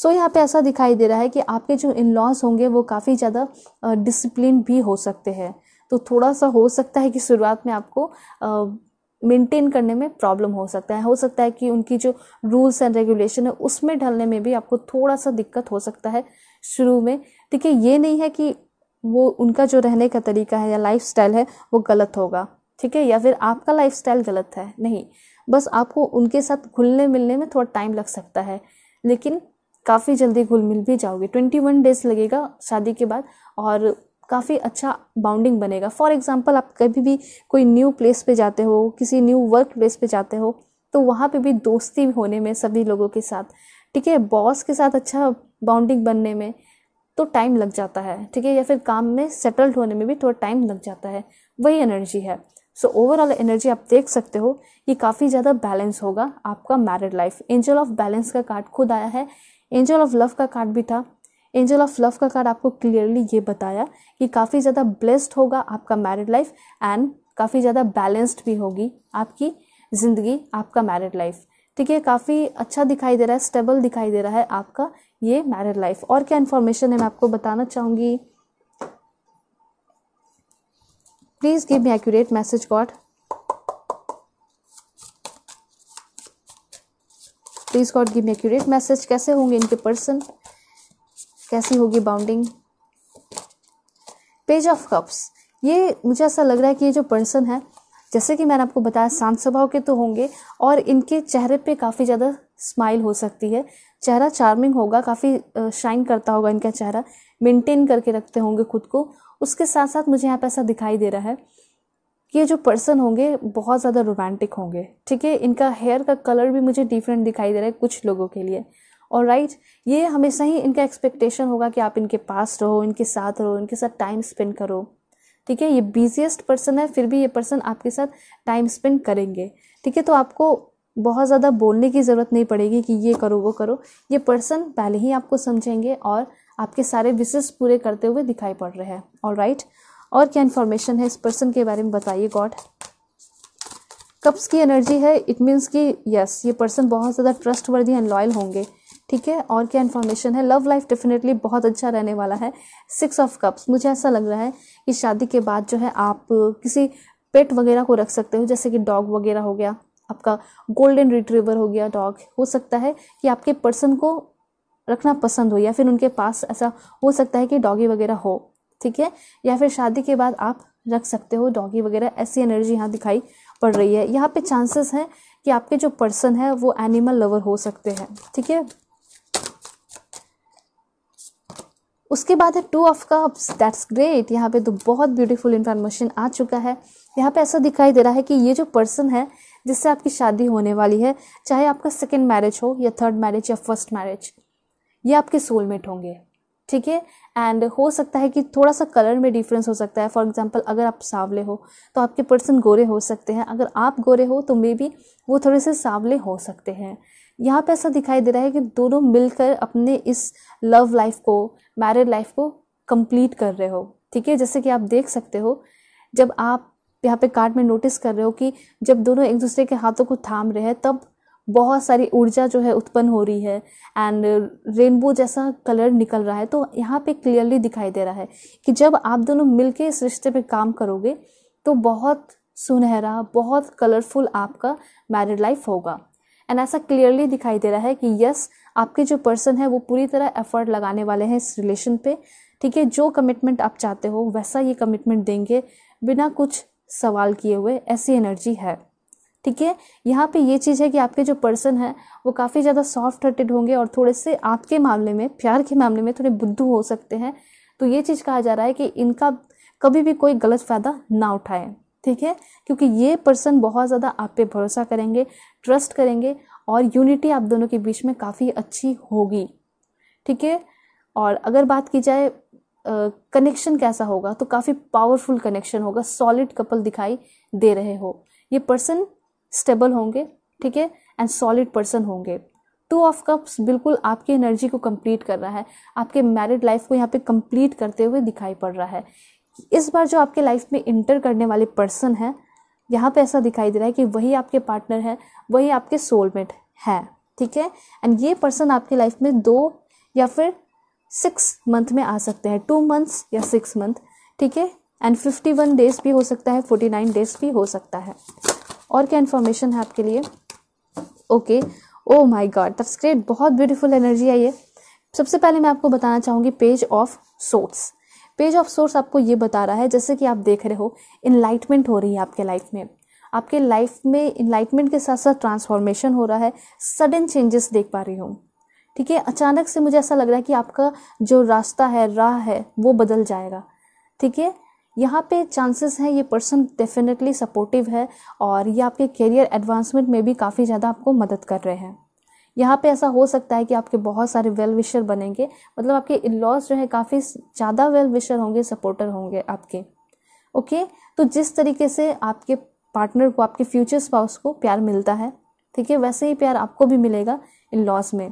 सो so, यहाँ पे ऐसा दिखाई दे रहा है कि आपके जो इन लॉज होंगे वो काफ़ी ज़्यादा डिसिप्लिन भी हो सकते हैं तो थोड़ा सा हो सकता है कि शुरुआत में आपको मेंटेन करने में प्रॉब्लम हो सकता है हो सकता है कि उनकी जो रूल्स एंड रेगुलेशन है उसमें ढलने में भी आपको थोड़ा सा दिक्कत हो सकता है शुरू में देखिए ये नहीं है कि वो उनका जो रहने का तरीका है या लाइफ है वो गलत होगा ठीक है या फिर आपका लाइफ गलत है नहीं बस आपको उनके साथ घुलने मिलने में थोड़ा टाइम लग सकता है लेकिन काफ़ी जल्दी घुल मिल भी जाओगे ट्वेंटी वन डेज लगेगा शादी के बाद और काफ़ी अच्छा बाउंडिंग बनेगा फॉर एग्ज़ाम्पल आप कभी भी कोई न्यू प्लेस पे जाते हो किसी न्यू वर्क प्लेस पे जाते हो तो वहाँ पे भी दोस्ती होने में सभी लोगों के साथ ठीक है बॉस के साथ अच्छा बाउंडिंग बनने में तो टाइम लग जाता है ठीक है या फिर काम में सेटल्ड होने में भी थोड़ा टाइम लग जाता है वही एनर्जी है सो ओवरऑल एनर्जी आप देख सकते हो ये काफ़ी ज़्यादा बैलेंस होगा आपका married life angel of balance का कार्ड खुद आया है एंजल ऑफ लव का कार्ड भी था एंजल ऑफ लव का कार्ड आपको क्लियरली ये बताया कि काफ़ी ज़्यादा ब्लेस्ड होगा आपका मैरिड लाइफ एंड काफ़ी ज़्यादा बैलेंस्ड भी होगी आपकी ज़िंदगी आपका मैरिड लाइफ ठीक है काफ़ी अच्छा दिखाई दे रहा है स्टेबल दिखाई दे रहा है आपका ये मैरिड लाइफ और क्या इन्फॉर्मेशन है मैं आपको बताना चाहूँगी please give me accurate message God please God give me accurate message कैसे होंगे इनके पर्सन कैसी होगी बाउंडिंग पेज ऑफ कप्स ये मुझे ऐसा लग रहा है कि ये जो पर्सन है जैसे कि मैंने आपको बताया शांत स्वभाव के तो होंगे और इनके चेहरे पे काफ़ी ज़्यादा स्माइल हो सकती है चेहरा चार्मिंग होगा काफ़ी शाइन करता होगा इनका चेहरा मेंटेन करके रखते होंगे खुद को उसके साथ साथ मुझे यहाँ पे ऐसा दिखाई दे रहा है ये जो पर्सन होंगे बहुत ज़्यादा रोमांटिक होंगे ठीक है इनका हेयर का कलर भी मुझे डिफरेंट दिखाई दे रहा है कुछ लोगों के लिए और राइट ये हमेशा ही इनका एक्सपेक्टेशन होगा कि आप इनके पास रहो इनके साथ रहो इनके साथ टाइम स्पेंड करो ठीक है ये बिजिएस्ट पर्सन है फिर भी ये पर्सन आपके साथ टाइम स्पेंड करेंगे ठीक है तो आपको बहुत ज़्यादा बोलने की ज़रूरत नहीं पड़ेगी कि ये करो वो करो ये पर्सन पहले ही आपको समझेंगे और आपके सारे विशेष पूरे करते हुए दिखाई पड़ रहे हैं और राइट right? और क्या इन्फॉर्मेशन है इस पर्सन के बारे में बताइए गॉड कप्स की एनर्जी है इट मीन्स कि यस ये पर्सन बहुत ज़्यादा ट्रस्ट वर्दी एंड लॉयल होंगे ठीक है और क्या इन्फॉर्मेशन है लव लाइफ डेफिनेटली बहुत अच्छा रहने वाला है सिक्स ऑफ कप्स मुझे ऐसा लग रहा है कि शादी के बाद जो है आप किसी पेट वगैरह को रख सकते हो जैसे कि डॉग वगैरह हो गया आपका गोल्डन रिट्रीवर हो गया डॉग हो सकता है कि आपके पर्सन को रखना पसंद हो या फिर उनके पास ऐसा हो सकता है कि डॉगी वगैरह हो ठीक है या फिर शादी के बाद आप रख सकते हो डॉगी वगैरह ऐसी एनर्जी यहाँ दिखाई पड़ रही है यहाँ पे चांसेस हैं कि आपके जो पर्सन है वो एनिमल लवर हो सकते हैं ठीक है उसके बाद है two of cups that's great यहाँ पे तो बहुत ब्यूटीफुल इन्फॉर्मेशन आ चुका है यहाँ पे ऐसा दिखाई दे रहा है कि ये जो पर्सन है जिससे आपकी शादी होने वाली है चाहे आपका सेकेंड मैरिज हो या थर्ड मैरिज या फर्स्ट मैरिज ये आपके सोलमेट होंगे ठीक है एंड हो सकता है कि थोड़ा सा कलर में डिफरेंस हो सकता है फॉर एग्जांपल अगर आप सावले हो तो आपके पर्सन गोरे हो सकते हैं अगर आप गोरे हो तो मे बी वो थोड़े से सावले हो सकते हैं यहाँ पे ऐसा दिखाई दे रहा है कि दोनों मिलकर अपने इस लव लाइफ को मैरिड लाइफ को कंप्लीट कर रहे हो ठीक है जैसे कि आप देख सकते हो जब आप यहाँ पे कार्ड में नोटिस कर रहे हो कि जब दोनों एक दूसरे के हाथों को थाम रहे हैं तब बहुत सारी ऊर्जा जो है उत्पन्न हो रही है एंड रेनबो जैसा कलर निकल रहा है तो यहाँ पे क्लियरली दिखाई दे रहा है कि जब आप दोनों मिलके इस रिश्ते पे काम करोगे तो बहुत सुनहरा बहुत कलरफुल आपका मैरिड लाइफ होगा एंड ऐसा क्लियरली दिखाई दे रहा है कि यस आपके जो पर्सन है वो पूरी तरह एफर्ट लगाने वाले हैं इस रिलेशन पे ठीक है जो कमिटमेंट आप चाहते हो वैसा ये कमिटमेंट देंगे बिना कुछ सवाल किए हुए ऐसी एनर्जी है ठीक है यहाँ पे ये चीज़ है कि आपके जो पर्सन है वो काफ़ी ज़्यादा सॉफ्ट हार्टेड होंगे और थोड़े से आपके मामले में प्यार के मामले में थोड़े बुद्धू हो सकते हैं तो ये चीज़ कहा जा रहा है कि इनका कभी भी कोई गलत फ़ायदा ना उठाए ठीक है क्योंकि ये पर्सन बहुत ज़्यादा आप पे भरोसा करेंगे ट्रस्ट करेंगे और यूनिटी आप दोनों के बीच में काफ़ी अच्छी होगी ठीक है और अगर बात की जाए कनेक्शन कैसा होगा तो काफ़ी पावरफुल कनेक्शन होगा सॉलिड कपल दिखाई दे रहे हो ये पर्सन स्टेबल होंगे ठीक है एंड सॉलिड पर्सन होंगे टू ऑफ कप्स बिल्कुल आपकी एनर्जी को कंप्लीट कर रहा है आपके मैरिड लाइफ को यहाँ पे कंप्लीट करते हुए दिखाई पड़ रहा है इस बार जो आपके लाइफ में इंटर करने वाले पर्सन हैं यहाँ पे ऐसा दिखाई दे रहा है कि वही आपके पार्टनर हैं वही आपके सोलमेट हैं ठीक है एंड ये पर्सन आपकी लाइफ में दो या फिर सिक्स मंथ में आ सकते हैं टू मंथ्स या सिक्स मंथ ठीक है एंड फिफ्टी वन डेज भी हो सकता है फोर्टी नाइन डेज भी हो सकता है और क्या इन्फॉर्मेशन है आपके लिए okay oh my god that's great बहुत ब्यूटीफुल एनर्जी है ये सबसे पहले मैं आपको बताना चाहूँगी page of swords page of swords आपको ये बता रहा है जैसे कि आप देख रहे हो इनलाइटमेंट हो रही है आपके लाइफ में आपके लाइफ में इनलाइटमेंट के साथ साथ ट्रांसफॉर्मेशन हो रहा है सडन चेंजेस देख पा रही हूँ ठीक है अचानक से मुझे ऐसा लग रहा है कि आपका जो रास्ता है राह है वो बदल जाएगा ठीक है यहाँ पे चांसेस हैं ये पर्सन डेफिनेटली सपोर्टिव है और ये आपके करियर एडवांसमेंट में भी काफ़ी ज़्यादा आपको मदद कर रहे हैं यहाँ पे ऐसा हो सकता है कि आपके बहुत सारे वेल विशर बनेंगे मतलब आपके इन लॉस जो है काफ़ी ज़्यादा वेल विशर होंगे सपोर्टर होंगे आपके ओके तो जिस तरीके से आपके पार्टनर को आपके फ्यूचर स्पाउस को प्यार मिलता है ठीक है वैसे ही प्यार आपको भी मिलेगा इन लॉस में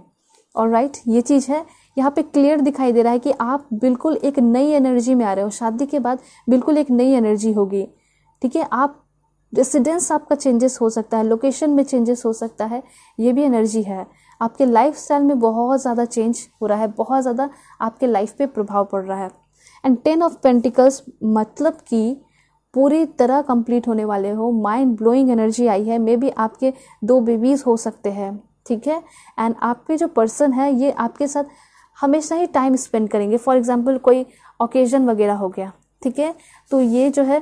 और राइट ये चीज़ है यहाँ पे क्लियर दिखाई दे रहा है कि आप बिल्कुल एक नई एनर्जी में आ रहे हो शादी के बाद बिल्कुल एक नई एनर्जी होगी ठीक है आप रेसिडेंस आपका चेंजेस हो सकता है लोकेशन में चेंजेस हो सकता है ये भी एनर्जी है आपके लाइफ में बहुत ज़्यादा चेंज हो रहा है बहुत ज़्यादा आपके लाइफ पे प्रभाव पड़ रहा है एंड टेन ऑफ पेंटिकल्स मतलब कि पूरी तरह कंप्लीट होने वाले हो माइंड ब्लोइंग एनर्जी आई है मे बी आपके दो बेबीज़ हो सकते हैं ठीक है एंड आपके जो पर्सन है ये आपके साथ हमेशा ही टाइम स्पेंड करेंगे फॉर एग्जाम्पल कोई ओकेजन वगैरह हो गया ठीक है तो ये जो है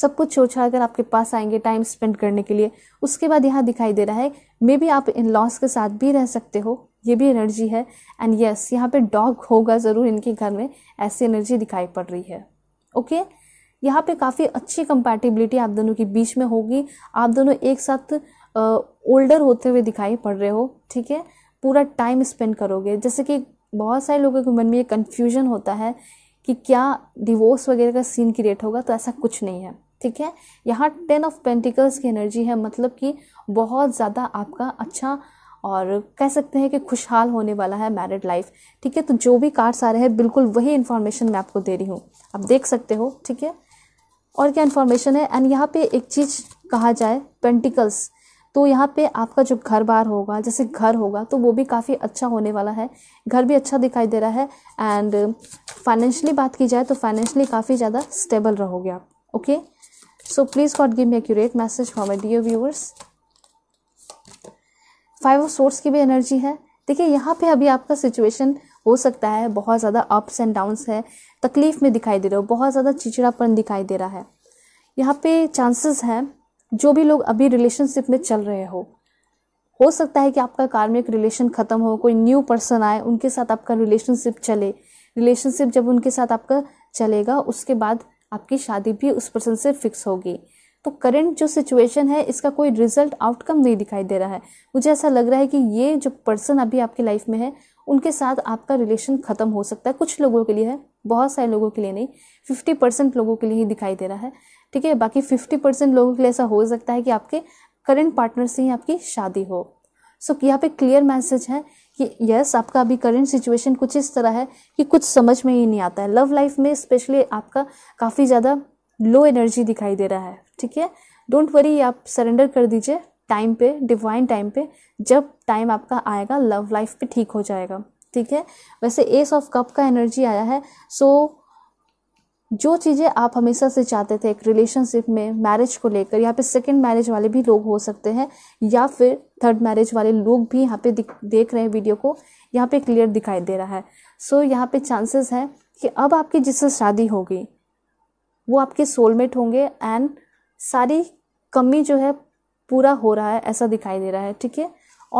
सब कुछ छोड़ छाड़ कर आपके पास आएंगे टाइम स्पेंड करने के लिए उसके बाद यहाँ दिखाई दे रहा है मे बी आप इन लॉस के साथ भी रह सकते हो ये भी एनर्जी है एंड यस yes, यहाँ पे डॉग होगा ज़रूर इनके घर में ऐसी एनर्जी दिखाई पड़ रही है ओके okay? यहाँ पे काफ़ी अच्छी कंपैटिबिलिटी आप दोनों के बीच में होगी आप दोनों एक साथ ओल्डर होते हुए दिखाई पड़ रहे हो ठीक है पूरा टाइम स्पेंड करोगे जैसे कि बहुत सारे लोगों के मन में ये कन्फ्यूजन होता है कि क्या डिवोर्स वगैरह का सीन क्रिएट होगा तो ऐसा कुछ नहीं है ठीक है यहाँ टेन ऑफ पेंटिकल्स की एनर्जी है मतलब कि बहुत ज़्यादा आपका अच्छा और कह सकते हैं कि खुशहाल होने वाला है मैरिड लाइफ ठीक है तो जो भी कार्ड्स आ रहे हैं बिल्कुल वही इन्फॉर्मेशन मैं आपको दे रही हूँ आप देख सकते हो ठीक है और क्या इन्फॉर्मेशन है एंड यहाँ पे एक चीज़ कहा जाए पेंटिकल्स तो यहाँ पे आपका जो घर बार होगा जैसे घर होगा तो वो भी काफ़ी अच्छा होने वाला है घर भी अच्छा दिखाई दे रहा है एंड फाइनेंशियली बात की जाए तो फाइनेंशियली काफ़ी ज़्यादा स्टेबल रहोगे आप okay so please god give me accurate message for my dear viewers five of swords की भी एनर्जी है देखिए यहाँ पे अभी आपका सिचुएशन हो सकता है बहुत ज़्यादा अप्स एंड डाउन्स है तकलीफ़ में दिखाई दे रहे हो बहुत ज़्यादा चिचड़ापन दिखाई दे रहा है यहाँ पे चांसेस हैं जो भी लोग अभी रिलेशनशिप में चल रहे हो हो सकता है कि आपका कार्मिक रिलेशन ख़त्म हो कोई न्यू पर्सन आए उनके साथ आपका रिलेशनशिप चले रिलेशनशिप जब उनके साथ आपका चलेगा उसके बाद आपकी शादी भी उस पर्सन से फिक्स होगी तो करंट जो सिचुएशन है इसका कोई रिजल्ट आउटकम नहीं दिखाई दे रहा है मुझे ऐसा लग रहा है कि ये जो पर्सन अभी आपकी लाइफ में है उनके साथ आपका रिलेशन ख़त्म हो सकता है कुछ लोगों के लिए है बहुत सारे लोगों के लिए नहीं फिफ्टी परसेंट लोगों के लिए ही दिखाई दे रहा है ठीक है बाकी फिफ्टी परसेंट लोगों के लिए ऐसा हो सकता है कि आपके करेंट पार्टनर से ही आपकी शादी हो सो so, यहाँ पे क्लियर मैसेज है कि यस आपका अभी करंट सिचुएशन कुछ इस तरह है कि कुछ समझ में ही नहीं आता है लव लाइफ में स्पेशली आपका काफ़ी ज़्यादा लो एनर्जी दिखाई दे रहा है ठीक है डोंट वरी आप सरेंडर कर दीजिए टाइम पे डिवाइन टाइम पे जब टाइम आपका आएगा लव लाइफ पे ठीक हो जाएगा ठीक है वैसे एस ऑफ कप का एनर्जी आया है सो so, जो चीज़ें आप हमेशा से चाहते थे एक रिलेशनशिप में मैरिज को लेकर यहाँ पे सेकंड मैरिज वाले भी लोग हो सकते हैं या फिर थर्ड मैरिज वाले लोग भी यहाँ पे देख रहे हैं वीडियो को यहाँ पे क्लियर दिखाई दे रहा है सो so, यहाँ पे चांसेस हैं कि अब आपकी जिससे शादी होगी वो आपके सोलमेट होंगे एंड सारी कमी जो है पूरा हो रहा है ऐसा दिखाई दे रहा है ठीक है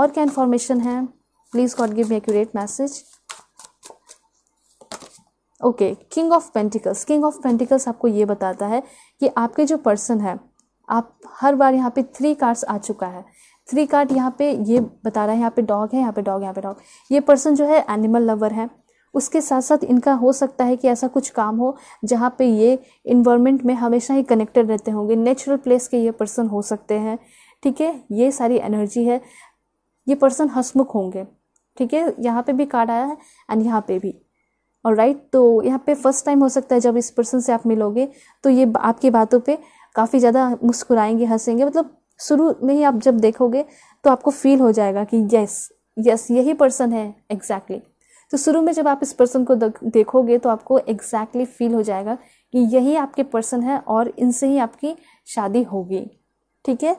और क्या इन्फॉर्मेशन है please God give me accurate message okay king of pentacles king of pentacles आपको ये बताता है कि आपके जो पर्सन है आप हर बार यहाँ पे थ्री कार्ड्स आ चुका है थ्री कार्ड यहाँ पे ये बता रहा है यहाँ पे डॉग है यहाँ पे डॉग यहाँ पे डॉग ये पर्सन जो है एनिमल लवर है उसके साथ साथ इनका हो सकता है कि ऐसा कुछ काम हो जहाँ पे ये इन्वामेंट में हमेशा ही कनेक्टेड रहते होंगे नेचुरल प्लेस के ये पर्सन हो सकते हैं ठीक है ये सारी एनर्जी है ये पर्सन हसमुख होंगे ठीक है यहाँ पे भी कार्ड आया है एंड यहाँ पे भी और राइट तो यहाँ पे फर्स्ट टाइम हो सकता है जब इस पर्सन से आप मिलोगे तो ये आपकी बातों पे काफ़ी ज़्यादा मुस्कुराएंगे हंसेंगे मतलब शुरू में ही आप जब देखोगे तो आपको फील हो जाएगा कि यस यस यही पर्सन है एग्जैक्टली exactly. तो शुरू में जब आप इस पर्सन को देखोगे तो आपको एग्जैक्टली exactly फील हो जाएगा कि यही आपके पर्सन है और इनसे ही आपकी शादी होगी ठीक है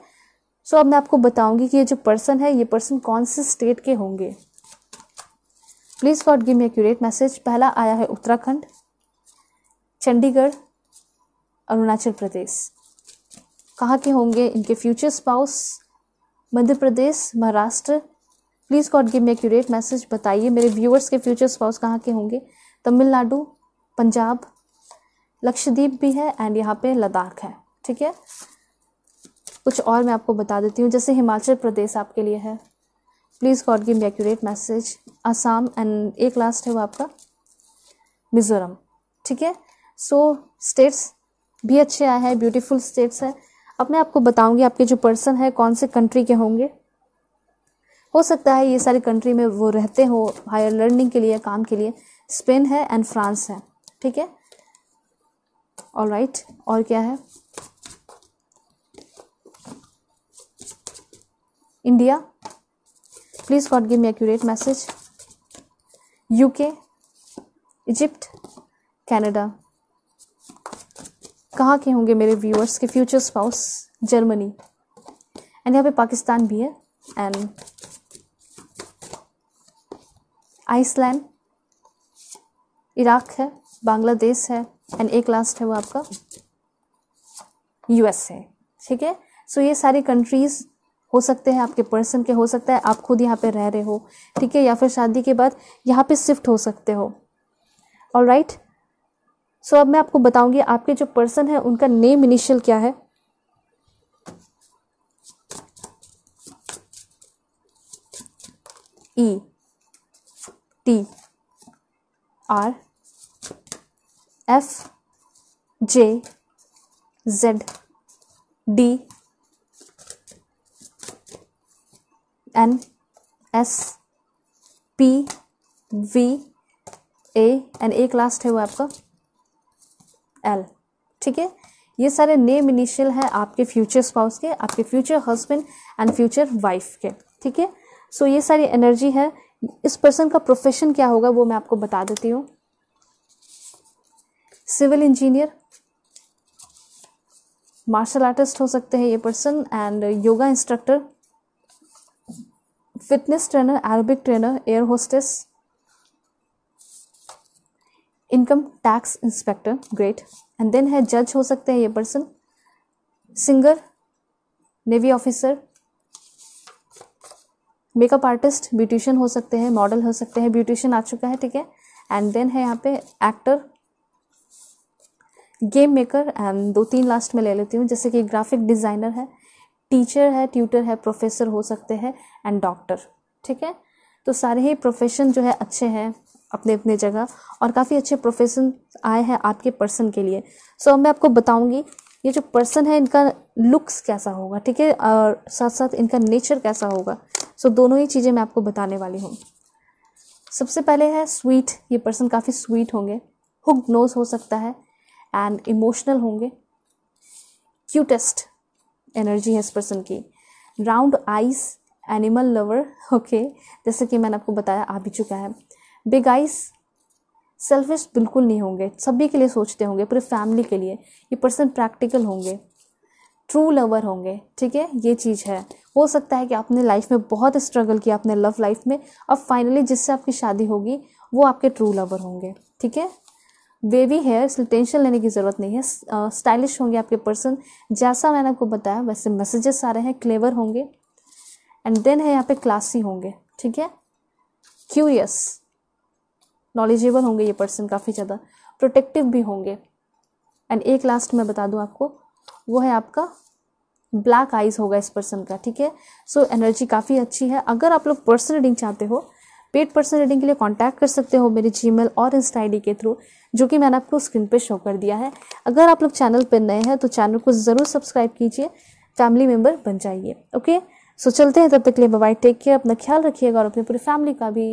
सो अब मैं आपको बताऊंगी कि ये जो पर्सन है ये पर्सन कौन से स्टेट के होंगे please god give me accurate message पहला आया है उत्तराखंड चंडीगढ़ अरुणाचल प्रदेश कहाँ के होंगे इनके future spouse Madhya Pradesh Maharashtra please God give me accurate message बताइए मेरे व्यूअर्स के फ्यूचर स्पाउस कहाँ के होंगे तमिलनाडु पंजाब लक्षद्वीप भी है एंड यहाँ पे लद्दाख है ठीक है कुछ और मैं आपको बता देती हूँ जैसे हिमाचल प्रदेश आपके लिए है please God give me accurate message Assam and एक लास्ट है वो आपका मिज़ोरम ठीक है सो स्टेट्स भी अच्छे आए हैं ब्यूटीफुल स्टेट्स हैं अब मैं आपको बताऊंगी आपके जो पर्सन है कौन से कंट्री के होंगे हो सकता है ये सारी कंट्री में वो रहते हो हायर लर्निंग के लिए काम के लिए स्पेन है एंड फ्रांस है ठीक है ऑल राइट और क्या है India please god give me accurate message UK Egypt Canada कहाँ के होंगे मेरे व्यूअर्स के फ्यूचर स्पाउस जर्मनी एंड यहाँ पे पाकिस्तान भी है एंड आइसलैंड इराक है बांग्लादेश है एंड एक लास्ट है वो आपका यूएसए ठीक है सो ये सारी कंट्रीज़ हो सकते हैं आपके पर्सन के हो सकता है आप खुद यहाँ पे रह रहे हो ठीक है या फिर शादी के बाद यहाँ पे शिफ्ट हो सकते हो ऑल राइट सो अब मैं आपको बताऊंगी आपके जो पर्सन है उनका नेम इनिशियल क्या है E T R F J Z D N S P V A and एक लास्ट है वो आपका एल ठीक है ये सारे नेम इनिशियल है आपके फ्यूचर स्पाउस के आपके future husband and future wife के ठीक है सो ये सारी एनर्जी है इस पर्सन का प्रोफेशन क्या होगा वो मैं आपको बता देती हूँ सिविल इंजीनियर मार्शल आर्टिस्ट हो सकते हैं ये person and yoga instructor fitness trainer aerobic trainer air hostess income tax inspector great and then है जज हो सकते हैं ये person singer navy officer makeup artist beautician हो सकते हैं मॉडल हो सकते हैं ब्यूटिशियन आ चुका है ठीक है एंड देन है यहाँ पे एक्टर गेम मेकर एंड दो तीन लास्ट में ले लेती हूँ जैसे कि ग्राफिक डिज़ाइनर है टीचर है ट्यूटर है प्रोफेसर हो सकते हैं एंड डॉक्टर ठीक है तो सारे ही प्रोफेशन जो है अच्छे हैं अपने अपने जगह और काफ़ी अच्छे प्रोफेशन आए हैं आपके पर्सन के लिए सो so, मैं आपको बताऊंगी ये जो पर्सन है इनका लुक्स कैसा होगा ठीक है और साथ साथ इनका नेचर कैसा होगा सो so, दोनों ही चीज़ें मैं आपको बताने वाली हूँ सबसे पहले है स्वीट ये पर्सन काफ़ी स्वीट होंगे हुक नोज हो सकता है एंड इमोशनल होंगे क्यूटेस्ट एनर्जी है इस पर्सन की round eyes animal lover okay जैसे कि मैंने आपको बताया आ भी चुका है बिग आइस सेल्फिश बिल्कुल नहीं होंगे सभी के लिए सोचते होंगे पूरे फैमिली के लिए ये पर्सन प्रैक्टिकल होंगे ट्रू लवर होंगे ठीक है ये चीज़ है हो सकता है कि आपने लाइफ में बहुत स्ट्रगल किया अपने लव लाइफ में अब फाइनली जिससे आपकी शादी होगी वो आपके ट्रू लवर होंगे ठीक है वेवी हेयर इसलिए टेंशन लेने की ज़रूरत नहीं है स्टाइलिश होंगे आपके पर्सन जैसा मैंने आपको बताया वैसे मैसेजेस सारे हैं क्लेवर होंगे एंड देन है यहाँ पे क्लासी होंगे ठीक है क्यूरियस नॉलेजेबल होंगे ये पर्सन काफ़ी ज़्यादा प्रोटेक्टिव भी होंगे एंड एक लास्ट मैं बता दूँ आपको वो है आपका ब्लैक आइज होगा इस पर्सन का ठीक है सो एनर्जी काफ़ी अच्छी है अगर आप लोग पर्सनल रीडिंग चाहते हो पेड पर्सनल रीडिंग के लिए कॉन्टैक्ट कर सकते हो मेरी जी और इंस्टा आई के थ्रू जो कि मैंने आपको स्क्रीन पर शो कर दिया है अगर आप लोग चैनल पर नए हैं तो चैनल को ज़रूर सब्सक्राइब कीजिए फैमिली मेम्बर बन जाइए ओके सो चलते हैं तब तक के लिए बाय टेक केयर अपना ख्याल रखिएगा और अपनी पूरी फैमिली का भी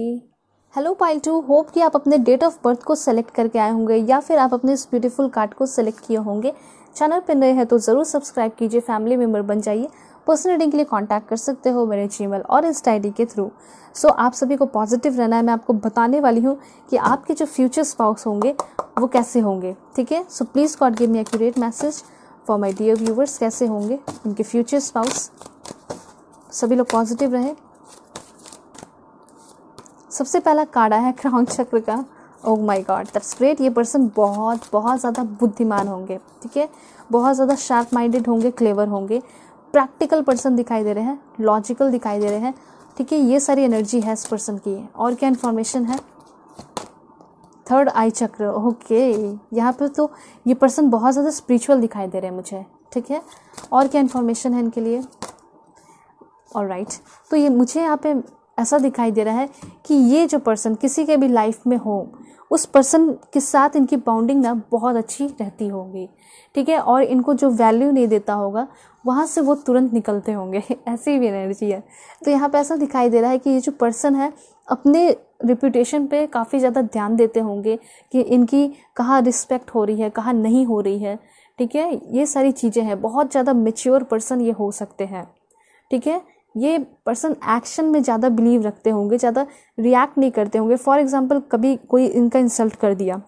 हेलो पाइल टू होप कि आप अपने डेट ऑफ बर्थ को सेलेक्ट करके आए होंगे या फिर आप अपने इस ब्यूटीफुल कार्ड को सेलेक्ट किए होंगे चैनल पर नए हैं तो ज़रूर सब्सक्राइब कीजिए फैमिली मेम्बर बन जाइए पर्सनल रीडिंग के लिए कॉन्टैक्ट कर सकते हो मेरे जी और इंस्टा आई के थ्रू सो so, आप सभी को पॉजिटिव रहना है मैं आपको बताने वाली हूँ कि आपके जो फ्यूचर स्पाउस होंगे वो कैसे होंगे ठीक है so please God give me accurate message for my dear viewers कैसे होंगे उनके फ्यूचर स्पाउस सभी लोग पॉजिटिव रहे सबसे पहला कार्ड आया है क्राउन चक्र का oh my god that's great ये पर्सन बहुत बहुत ज़्यादा बुद्धिमान होंगे ठीक है बहुत ज़्यादा शार्प माइंडेड होंगे क्लेवर होंगे प्रैक्टिकल पर्सन दिखाई दे रहे हैं लॉजिकल दिखाई दे रहे हैं ठीक है ये सारी एनर्जी है इस पर्सन की और क्या इन्फॉर्मेशन है थर्ड आई चक्र ओके यहाँ पर तो ये पर्सन बहुत ज़्यादा स्पिरिचुअल दिखाई दे रहे हैं मुझे ठीक है और क्या इन्फॉर्मेशन है इनके लिए और राइट right. तो ये मुझे यहाँ पे ऐसा दिखाई दे रहा है कि ये जो पर्सन किसी के भी लाइफ में हो उस पर्सन के साथ इनकी बाउंडिंग ना बहुत अच्छी रहती होगी ठीक है और इनको जो वैल्यू नहीं देता होगा वहाँ से वो तुरंत निकलते होंगे [laughs] ऐसी भी एनर्जी है तो यहाँ पे ऐसा दिखाई दे रहा है कि ये जो पर्सन है अपने रिप्यूटेशन पे काफ़ी ज़्यादा ध्यान देते होंगे कि इनकी कहाँ रिस्पेक्ट हो रही है कहाँ नहीं हो रही है ठीक है ये सारी चीज़ें हैं बहुत ज़्यादा मेच्योर पर्सन ये हो सकते हैं ठीक है ये पर्सन एक्शन में ज़्यादा बिलीव रखते होंगे ज़्यादा रिएक्ट नहीं करते होंगे फॉर एग्ज़ाम्पल कभी कोई इनका इंसल्ट कर दिया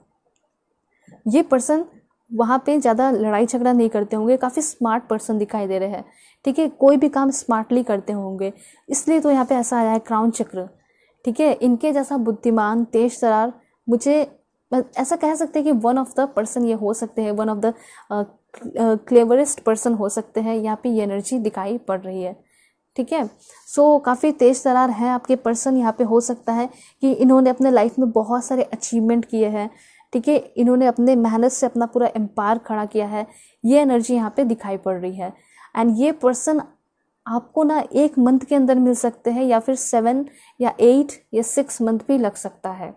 ये पर्सन वहाँ पे ज़्यादा लड़ाई झगड़ा नहीं करते होंगे काफ़ी स्मार्ट पर्सन दिखाई दे रहे हैं ठीक है कोई भी काम स्मार्टली करते होंगे इसलिए तो यहाँ पे ऐसा आया है क्राउन चक्र ठीक है इनके जैसा बुद्धिमान तेज तरार मुझे ऐसा कह सकते हैं कि वन ऑफ द पर्सन ये हो सकते हैं one of the cleverest person हो सकते हैं यहाँ पे ये एनर्जी दिखाई पड़ रही है ठीक है सो काफ़ी तेज तरार है आपके पर्सन यहाँ पे हो सकता है कि इन्होंने अपने लाइफ में बहुत सारे अचीवमेंट किए हैं ठीक है इन्होंने अपने मेहनत से अपना पूरा एम्पायर खड़ा किया है ये एनर्जी यहाँ पे दिखाई पड़ रही है एंड ये पर्सन आपको ना एक मंथ के अंदर मिल सकते हैं या फिर सेवन या एट या सिक्स मंथ भी लग सकता है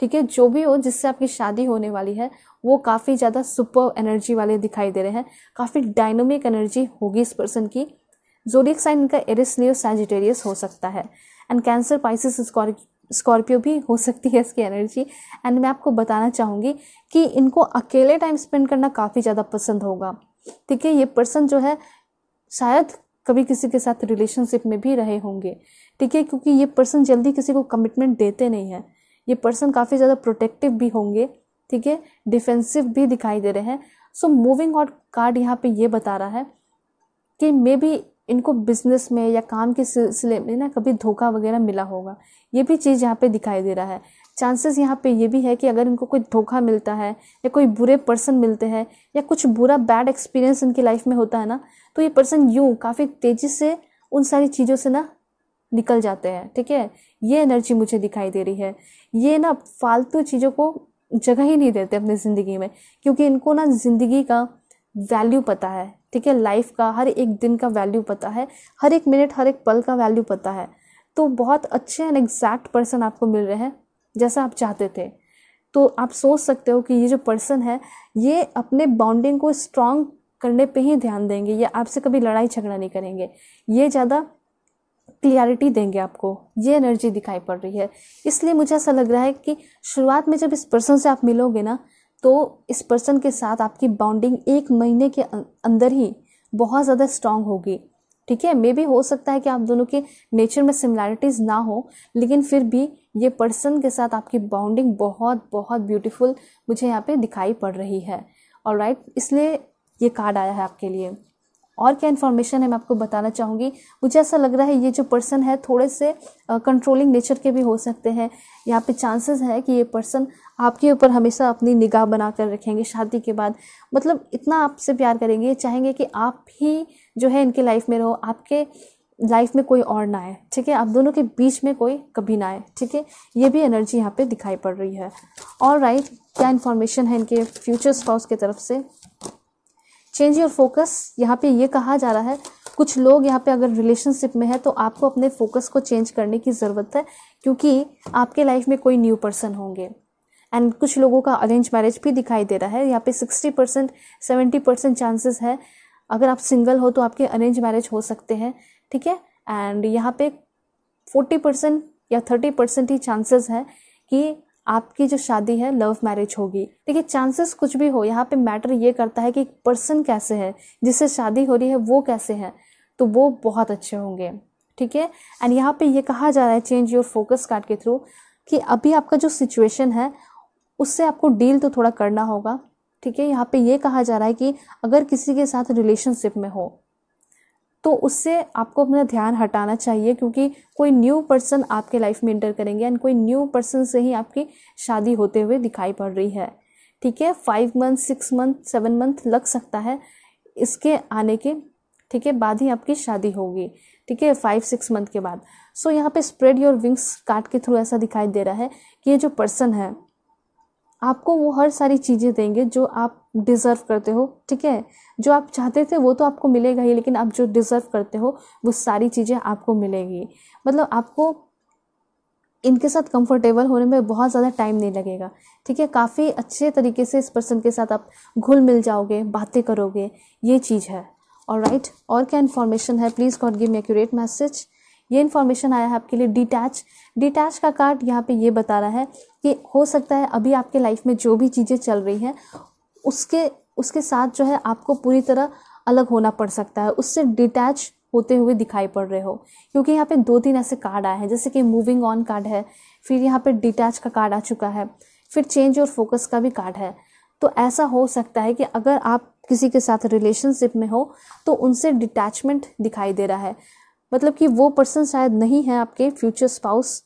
ठीक है जो भी हो जिससे आपकी शादी होने वाली है वो काफ़ी ज़्यादा सुपर एनर्जी वाले दिखाई दे रहे हैं काफ़ी डायनोमिक एनर्जी होगी इस पर्सन की जोरिक साइन इनका एरिस लियो सैजिटेरियस हो सकता है एंड कैंसर पाइसिस स्कॉर्पियो भी हो सकती है इसकी एनर्जी एंड मैं आपको बताना चाहूँगी कि इनको अकेले टाइम स्पेंड करना काफ़ी ज़्यादा पसंद होगा ठीक है ये पर्सन जो है शायद कभी किसी के साथ रिलेशनशिप में भी रहे होंगे ठीक है क्योंकि ये पर्सन जल्दी किसी को कमिटमेंट देते नहीं हैं ये पर्सन काफ़ी ज़्यादा प्रोटेक्टिव भी होंगे ठीक है डिफेंसिव भी दिखाई दे रहे हैं सो मूविंग आउट कार्ड यहाँ पे ये बता रहा है कि मे बी इनको बिजनेस में या काम के सिलसिले में ना कभी धोखा वगैरह मिला होगा ये भी चीज़ यहाँ पे दिखाई दे रहा है चांसेस यहाँ पे ये भी है कि अगर इनको कोई धोखा मिलता है या कोई बुरे पर्सन मिलते हैं या कुछ बुरा बैड एक्सपीरियंस इनकी लाइफ में होता है ना तो ये पर्सन यूँ काफ़ी तेज़ी से उन सारी चीज़ों से ना निकल जाते हैं ठीक है ये एनर्जी मुझे दिखाई दे रही है ये ना फालतू चीज़ों को जगह ही नहीं देते अपनी ज़िंदगी में क्योंकि इनको ना ज़िंदगी का वैल्यू पता है ठीक है लाइफ का हर एक दिन का वैल्यू पता है हर एक मिनट हर एक पल का वैल्यू पता है तो बहुत अच्छे एंड एग्जैक्ट पर्सन आपको मिल रहे हैं जैसा आप चाहते थे तो आप सोच सकते हो कि ये जो पर्सन है ये अपने बाउंडिंग को स्ट्रांग करने पे ही ध्यान देंगे या आपसे कभी लड़ाई झगड़ा नहीं करेंगे ये ज़्यादा क्लियरिटी देंगे आपको ये एनर्जी दिखाई पड़ रही है इसलिए मुझे ऐसा लग रहा है कि शुरुआत में जब इस पर्सन से आप मिलोगे ना तो इस पर्सन के साथ आपकी बाउंडिंग एक महीने के अं-, अंदर ही बहुत ज़्यादा स्ट्रांग होगी ठीक है मे भी हो सकता है कि आप दोनों के नेचर में सिमिलैरिटीज़ ना हो लेकिन फिर भी ये पर्सन के साथ आपकी बाउंडिंग बहुत बहुत ब्यूटीफुल मुझे यहाँ पे दिखाई पड़ रही है और राइट इसलिए ये कार्ड आया है आपके लिए और क्या इन्फॉर्मेशन है मैं आपको बताना चाहूँगी मुझे ऐसा लग रहा है ये जो पर्सन है थोड़े से कंट्रोलिंग नेचर के भी हो सकते हैं यहाँ पे चांसेस है कि ये पर्सन आपके ऊपर हमेशा अपनी निगाह बना कर रखेंगे शादी के बाद मतलब इतना आपसे प्यार करेंगे चाहेंगे कि आप ही जो है इनके लाइफ में रहो आपके लाइफ में कोई और ना आए ठीक है आप दोनों के बीच में कोई कभी ना आए ठीक है ये भी एनर्जी यहाँ पे दिखाई पड़ रही है और राइट right, क्या इन्फॉर्मेशन है इनके फ्यूचर स्पाउस की तरफ से चेंज योर फोकस यहाँ पे ये कहा जा रहा है कुछ लोग यहाँ पे अगर रिलेशनशिप में है तो आपको अपने फोकस को चेंज करने की ज़रूरत है क्योंकि आपके लाइफ में कोई न्यू पर्सन होंगे एंड कुछ लोगों का अरेंज मैरिज भी दिखाई दे रहा है यहाँ पे sixty percent seventy percent chances है अगर आप सिंगल हो तो आपके अरेंज मैरिज हो सकते हैं ठीक है एंड यहाँ पे फोर्टी परसेंट या थर्टी परसेंट ही चांसेस है कि आपकी जो शादी है लव मैरिज होगी ठीक है चांसेस कुछ भी हो यहाँ पे मैटर ये करता है कि पर्सन कैसे है जिससे शादी हो रही है वो कैसे है तो वो बहुत अच्छे होंगे ठीक है एंड यहाँ पे ये कहा जा रहा है चेंज योर फोकस कार्ड के थ्रू कि अभी आपका जो सिचुएशन है उससे आपको डील तो थोड़ा करना होगा ठीक है यहाँ पे ये कहा जा रहा है कि अगर किसी के साथ रिलेशनशिप में हो तो उससे आपको अपना ध्यान हटाना चाहिए क्योंकि कोई न्यू पर्सन आपके लाइफ में इंटर करेंगे एंड कोई न्यू पर्सन से ही आपकी शादी होते हुए दिखाई पड़ रही है ठीक है five month six month seven month लग सकता है इसके आने के ठीक है बाद ही आपकी शादी होगी ठीक है फाइव सिक्स मंथ के बाद सो so, यहाँ पे स्प्रेड योर विंग्स कार्ड के थ्रू ऐसा दिखाई दे रहा है कि ये जो पर्सन है आपको वो हर सारी चीज़ें देंगे जो आप डिज़र्व करते हो ठीक है जो आप चाहते थे वो तो आपको मिलेगा ही लेकिन आप जो डिज़र्व करते हो वो सारी चीज़ें आपको मिलेगी मतलब आपको इनके साथ कंफर्टेबल होने में बहुत ज़्यादा टाइम नहीं लगेगा ठीक है काफ़ी अच्छे तरीके से इस पर्सन के साथ आप घुल मिल जाओगे बातें करोगे ये चीज़ है और राइट और क्या इन्फॉर्मेशन है please God give me accurate message ये इन्फॉर्मेशन आया है आपके लिए डिटैच डिटैच का कार्ड यहाँ पे ये बता रहा है कि हो सकता है अभी आपके लाइफ में जो भी चीज़ें चल रही हैं उसके उसके साथ जो है आपको पूरी तरह अलग होना पड़ सकता है उससे डिटैच होते हुए दिखाई पड़ रहे हो क्योंकि यहाँ पे दो तीन ऐसे कार्ड आए हैं जैसे कि मूविंग ऑन कार्ड है फिर यहाँ पे डिटैच का कार्ड आ चुका है फिर चेंज और फोकस का भी कार्ड है तो ऐसा हो सकता है कि अगर आप किसी के साथ रिलेशनशिप में हो तो उनसे डिटैचमेंट दिखाई दे रहा है मतलब कि वो पर्सन शायद नहीं है आपके फ्यूचर स्पाउस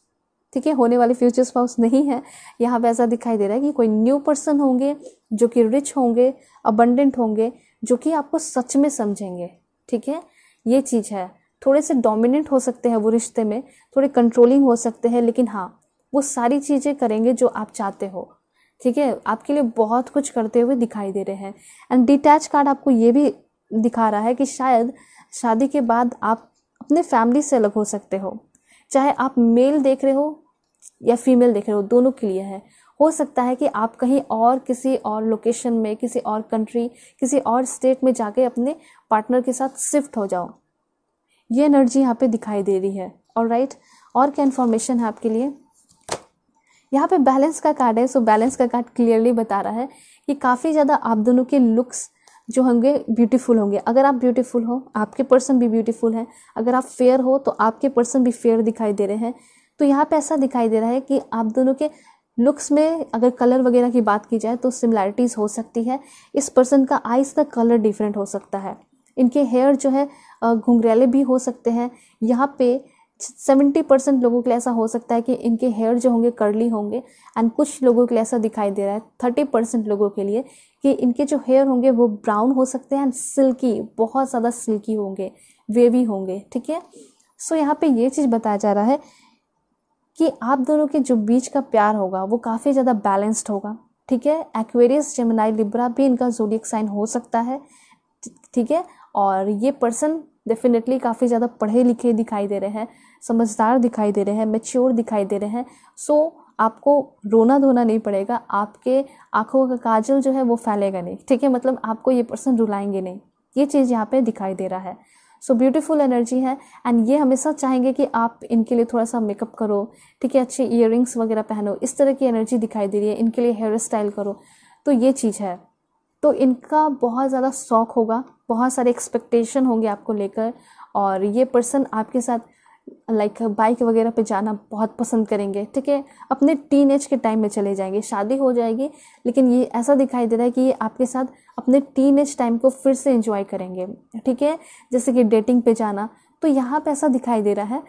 ठीक है होने वाले फ्यूचर स्पाउस नहीं है यहाँ पे ऐसा दिखाई दे रहा है कि कोई न्यू पर्सन होंगे जो कि रिच होंगे अबंडेंट होंगे जो कि आपको सच में समझेंगे ठीक है ये चीज़ है थोड़े से डोमिनेंट हो सकते हैं वो रिश्ते में थोड़े कंट्रोलिंग हो सकते हैं लेकिन हाँ वो सारी चीज़ें करेंगे जो आप चाहते हो ठीक है आपके लिए बहुत कुछ करते हुए दिखाई दे रहे हैं एंड डिटैच कार्ड आपको ये भी दिखा रहा है कि शायद शादी के बाद आप अपने फैमिली से अलग हो सकते हो चाहे आप मेल देख रहे हो या फीमेल देख रहे हो दोनों के लिए है हो सकता है कि आप कहीं और किसी और लोकेशन में किसी और कंट्री किसी और स्टेट में जाके अपने पार्टनर के साथ शिफ्ट हो जाओ ये एनर्जी यहाँ पे दिखाई दे रही है और राइट और क्या इन्फॉर्मेशन है आपके लिए यहाँ पे बैलेंस का कार्ड है सो बैलेंस का कार्ड क्लियरली बता रहा है कि काफ़ी ज़्यादा आप दोनों के लुक्स जो होंगे ब्यूटीफुल होंगे अगर आप ब्यूटीफुल हो आपके पर्सन भी ब्यूटीफुल हैं अगर आप फेयर हो तो आपके पर्सन भी फेयर दिखाई दे रहे हैं तो यहाँ पे ऐसा दिखाई दे रहा है कि आप दोनों के लुक्स में अगर कलर वगैरह की बात की जाए तो सिमिलैरिटीज़ हो सकती है इस पर्सन का आइज़ का कलर डिफरेंट हो सकता है इनके हेयर जो है घुंघरेले भी हो सकते हैं यहाँ पे सेवेंटी परसेंट लोगों के लिए ऐसा हो सकता है कि इनके हेयर जो होंगे कर्ली होंगे एंड कुछ लोगों के लिए ऐसा दिखाई दे रहा है थर्टी परसेंट लोगों के लिए कि इनके जो हेयर होंगे वो ब्राउन हो सकते हैं एंड सिल्की बहुत ज़्यादा सिल्की होंगे वेवी होंगे ठीक है सो यहाँ पे ये चीज़ बताया जा रहा है कि आप दोनों के जो बीच का प्यार होगा वो काफ़ी ज़्यादा बैलेंस्ड होगा ठीक है एक्वेरियस जेमिनाई लिब्रा भी इनका जोडियक साइन हो सकता है ठीक है और ये पर्सन डेफिनेटली काफ़ी ज़्यादा पढ़े लिखे दिखाई दे रहे हैं समझदार दिखाई दे रहे हैं मेच्योर दिखाई दे रहे हैं सो आपको रोना धोना नहीं पड़ेगा आपके आंखों का काजल जो है वो फैलेगा नहीं ठीक है मतलब आपको ये पर्सन रुलाएंगे नहीं ये चीज़ यहाँ पे दिखाई दे रहा है सो ब्यूटीफुल एनर्जी है एंड ये हमेशा चाहेंगे कि आप इनके लिए थोड़ा सा मेकअप करो ठीक है अच्छे इयर वगैरह पहनो इस तरह की एनर्जी दिखाई दे रही है इनके लिए हेयर स्टाइल करो तो ये चीज़ है तो इनका बहुत ज़्यादा शौक होगा बहुत सारे एक्सपेक्टेशन होंगे आपको लेकर और ये पर्सन आपके साथ लाइक बाइक वगैरह पे जाना बहुत पसंद करेंगे ठीक है अपने टीन एज के टाइम में चले जाएंगे शादी हो जाएगी लेकिन ये ऐसा दिखाई दे रहा है कि ये आपके साथ अपने टीन एज टाइम को फिर से इंजॉय करेंगे ठीक है जैसे कि डेटिंग पे जाना तो यहाँ पे ऐसा दिखाई दे रहा है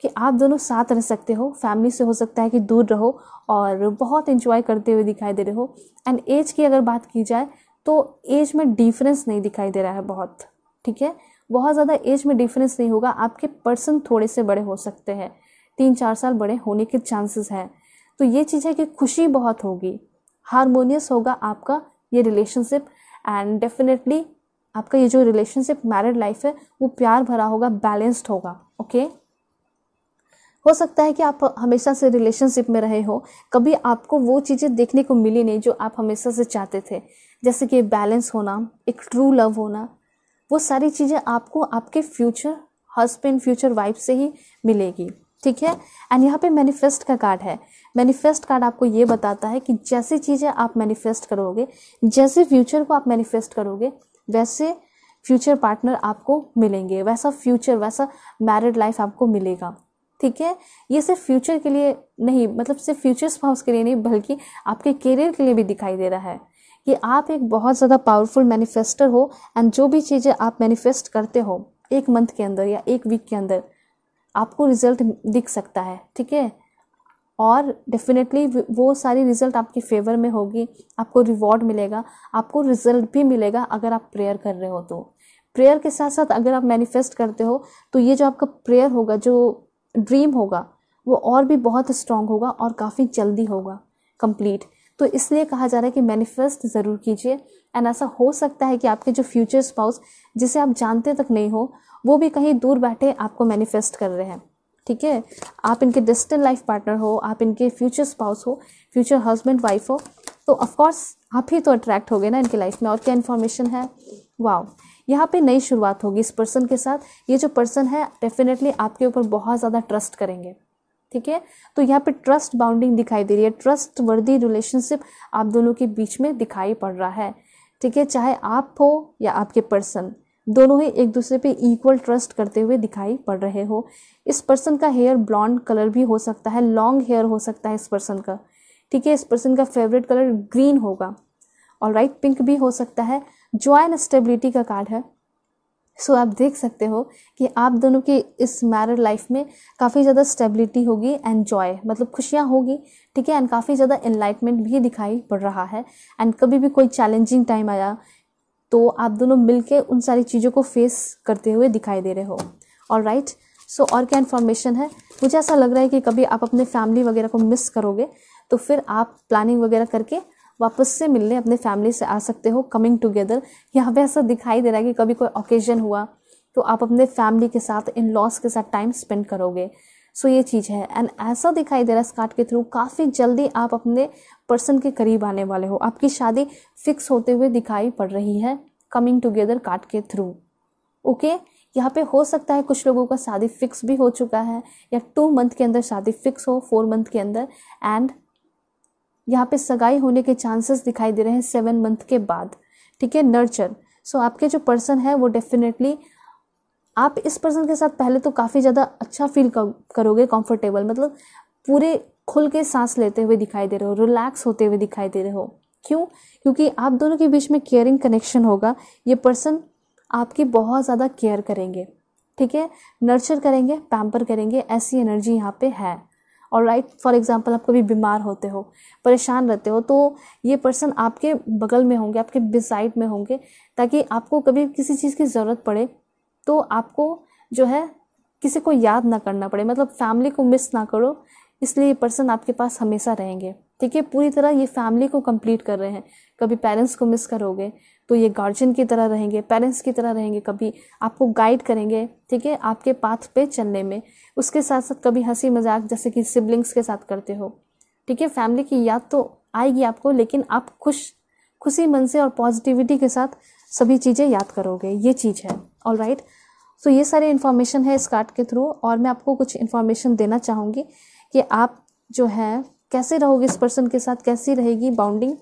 कि आप दोनों साथ रह सकते हो फैमिली से हो सकता है कि दूर रहो और बहुत इन्जॉय करते हुए दिखाई दे रहे हो एंड एज की अगर बात की जाए तो एज में डिफरेंस नहीं दिखाई दे रहा है बहुत ठीक है बहुत ज़्यादा एज में डिफरेंस नहीं होगा आपके पर्सन थोड़े से बड़े हो सकते हैं तीन चार साल बड़े होने के चांसेस हैं तो ये चीज़ है कि खुशी बहुत होगी हारमोनियस होगा आपका ये रिलेशनशिप एंड डेफिनेटली आपका ये जो रिलेशनशिप मैरिड लाइफ है वो प्यार भरा होगा बैलेंस्ड होगा ओके हो सकता है कि आप हमेशा से रिलेशनशिप में रहे हो कभी आपको वो चीज़ें देखने को मिली नहीं जो आप हमेशा से चाहते थे जैसे कि बैलेंस होना एक ट्रू लव होना वो सारी चीज़ें आपको आपके फ्यूचर हस्बैंड फ्यूचर वाइफ से ही मिलेगी ठीक है एंड यहाँ पे मैनिफेस्ट का कार्ड है मैनिफेस्ट कार्ड आपको ये बताता है कि जैसी चीज़ें आप मैनिफेस्ट करोगे जैसे फ्यूचर को आप मैनिफेस्ट करोगे वैसे फ्यूचर पार्टनर आपको मिलेंगे वैसा फ्यूचर वैसा मैरिड लाइफ आपको मिलेगा ठीक है ये सिर्फ फ्यूचर के लिए नहीं मतलब सिर्फ फ्यूचर स्पाउस के लिए नहीं बल्कि आपके करियर के लिए भी दिखाई दे रहा है कि आप एक बहुत ज़्यादा पावरफुल मैनिफेस्टर हो एंड जो भी चीज़ें आप मैनिफेस्ट करते हो एक मंथ के अंदर या एक वीक के अंदर आपको रिजल्ट दिख सकता है ठीक है और डेफिनेटली वो सारी रिजल्ट आपके फेवर में होगी आपको रिवॉर्ड मिलेगा आपको रिजल्ट भी मिलेगा अगर आप प्रेयर कर रहे हो तो प्रेयर के साथ साथ अगर आप मैनिफेस्ट करते हो तो ये जो आपका प्रेयर होगा जो ड्रीम होगा वो और भी बहुत स्ट्रांग होगा और काफ़ी जल्दी होगा कंप्लीट तो इसलिए कहा जा रहा है कि मैनिफेस्ट ज़रूर कीजिए एंड ऐसा हो सकता है कि आपके जो फ्यूचर स्पाउस जिसे आप जानते तक नहीं हो वो भी कहीं दूर बैठे आपको मैनिफेस्ट कर रहे हैं ठीक है आप इनके डिस्टेंट लाइफ पार्टनर हो आप इनके फ्यूचर स्पाउस हो फ्यूचर हस्बैंड वाइफ हो तो ऑफकोर्स आप ही तो अट्रैक्ट हो गए ना इनके लाइफ में और क्या इन्फॉर्मेशन है वाओ यहाँ पे नई शुरुआत होगी इस पर्सन के साथ ये जो पर्सन है डेफिनेटली आपके ऊपर बहुत ज़्यादा ट्रस्ट करेंगे ठीक है तो यहाँ पे ट्रस्ट बाउंडिंग दिखाई दे रही है ट्रस्ट वर्दी रिलेशनशिप आप दोनों के बीच में दिखाई पड़ रहा है ठीक है चाहे आप हो या आपके पर्सन दोनों ही एक दूसरे पे इक्वल ट्रस्ट करते हुए दिखाई पड़ रहे हो इस पर्सन का हेयर ब्लॉन्ड कलर भी हो सकता है लॉन्ग हेयर हो सकता है इस पर्सन का ठीक है इस पर्सन का फेवरेट कलर ग्रीन होगा और राइट पिंक भी हो सकता है जॉय एंड स्टेबिलिटी का कार्ड है सो आप देख सकते हो कि आप दोनों की इस मैरिड लाइफ में काफ़ी ज़्यादा स्टेबिलिटी होगी एंड जॉय मतलब खुशियाँ होगी ठीक है एंड काफ़ी ज़्यादा एनलाइटमेंट भी दिखाई पड़ रहा है एंड कभी भी कोई चैलेंजिंग टाइम आया तो आप दोनों मिलके उन सारी चीज़ों को फेस करते हुए दिखाई दे रहे हो और राइट सो और क्या इन्फॉर्मेशन है मुझे ऐसा लग रहा है कि कभी आप अपने फैमिली वगैरह को मिस करोगे तो फिर आप प्लानिंग वगैरह करके वापस से मिलने अपने फैमिली से आ सकते हो कमिंग टुगेदर यहाँ पे ऐसा दिखाई दे रहा है कि कभी कोई ओकेजन हुआ तो आप अपने फैमिली के साथ इन लॉस के साथ टाइम स्पेंड करोगे सो so, ये चीज़ है एंड ऐसा दिखाई दे रहा है इस कार्ड के थ्रू काफ़ी जल्दी आप अपने पर्सन के करीब आने वाले हो आपकी शादी फिक्स होते हुए दिखाई पड़ रही है कमिंग टुगेदर कार्ड के थ्रू ओके यहाँ पे हो सकता है कुछ लोगों का शादी फिक्स भी हो चुका है या टू मंथ के अंदर शादी फिक्स हो फोर मंथ के अंदर एंड यहाँ पे सगाई होने के चांसेस दिखाई दे रहे हैं सेवन मंथ के बाद ठीक है नर्चर सो आपके जो पर्सन है वो डेफिनेटली आप इस पर्सन के साथ पहले तो काफ़ी ज़्यादा अच्छा फील करोगे कंफर्टेबल मतलब पूरे खुल के सांस लेते हुए दिखाई दे रहे हो रिलैक्स होते हुए दिखाई दे रहे हो क्यों क्योंकि आप दोनों के बीच में केयरिंग कनेक्शन होगा ये पर्सन आपकी बहुत ज़्यादा केयर करेंगे ठीक है नर्चर करेंगे पैम्पर करेंगे ऐसी एनर्जी यहाँ पे है और राइट फॉर एग्ज़ाम्पल आप कभी बीमार होते हो परेशान रहते हो तो ये पर्सन आपके बगल में होंगे आपके बिसाइड में होंगे ताकि आपको कभी किसी चीज़ की ज़रूरत पड़े तो आपको जो है किसी को याद ना करना पड़े मतलब फैमिली को मिस ना करो इसलिए ये पर्सन आपके पास हमेशा रहेंगे ठीक है पूरी तरह ये फैमिली को कंप्लीट कर रहे हैं कभी पेरेंट्स को मिस करोगे तो ये गार्जियन की तरह रहेंगे पेरेंट्स की तरह रहेंगे कभी आपको गाइड करेंगे ठीक है आपके पाथ पे चलने में उसके साथ साथ कभी हंसी मजाक जैसे कि सिबलिंग्स के साथ करते हो ठीक है फैमिली की याद तो आएगी आपको लेकिन आप खुश खुशी मन से और पॉजिटिविटी के साथ सभी चीज़ें याद करोगे ये चीज़ है ऑल राइट सो ये सारे इन्फॉर्मेशन है इस कार्ड के थ्रू और मैं आपको कुछ इन्फॉर्मेशन देना चाहूँगी कि आप जो है कैसे रहोगे इस पर्सन के साथ कैसी रहेगी bonding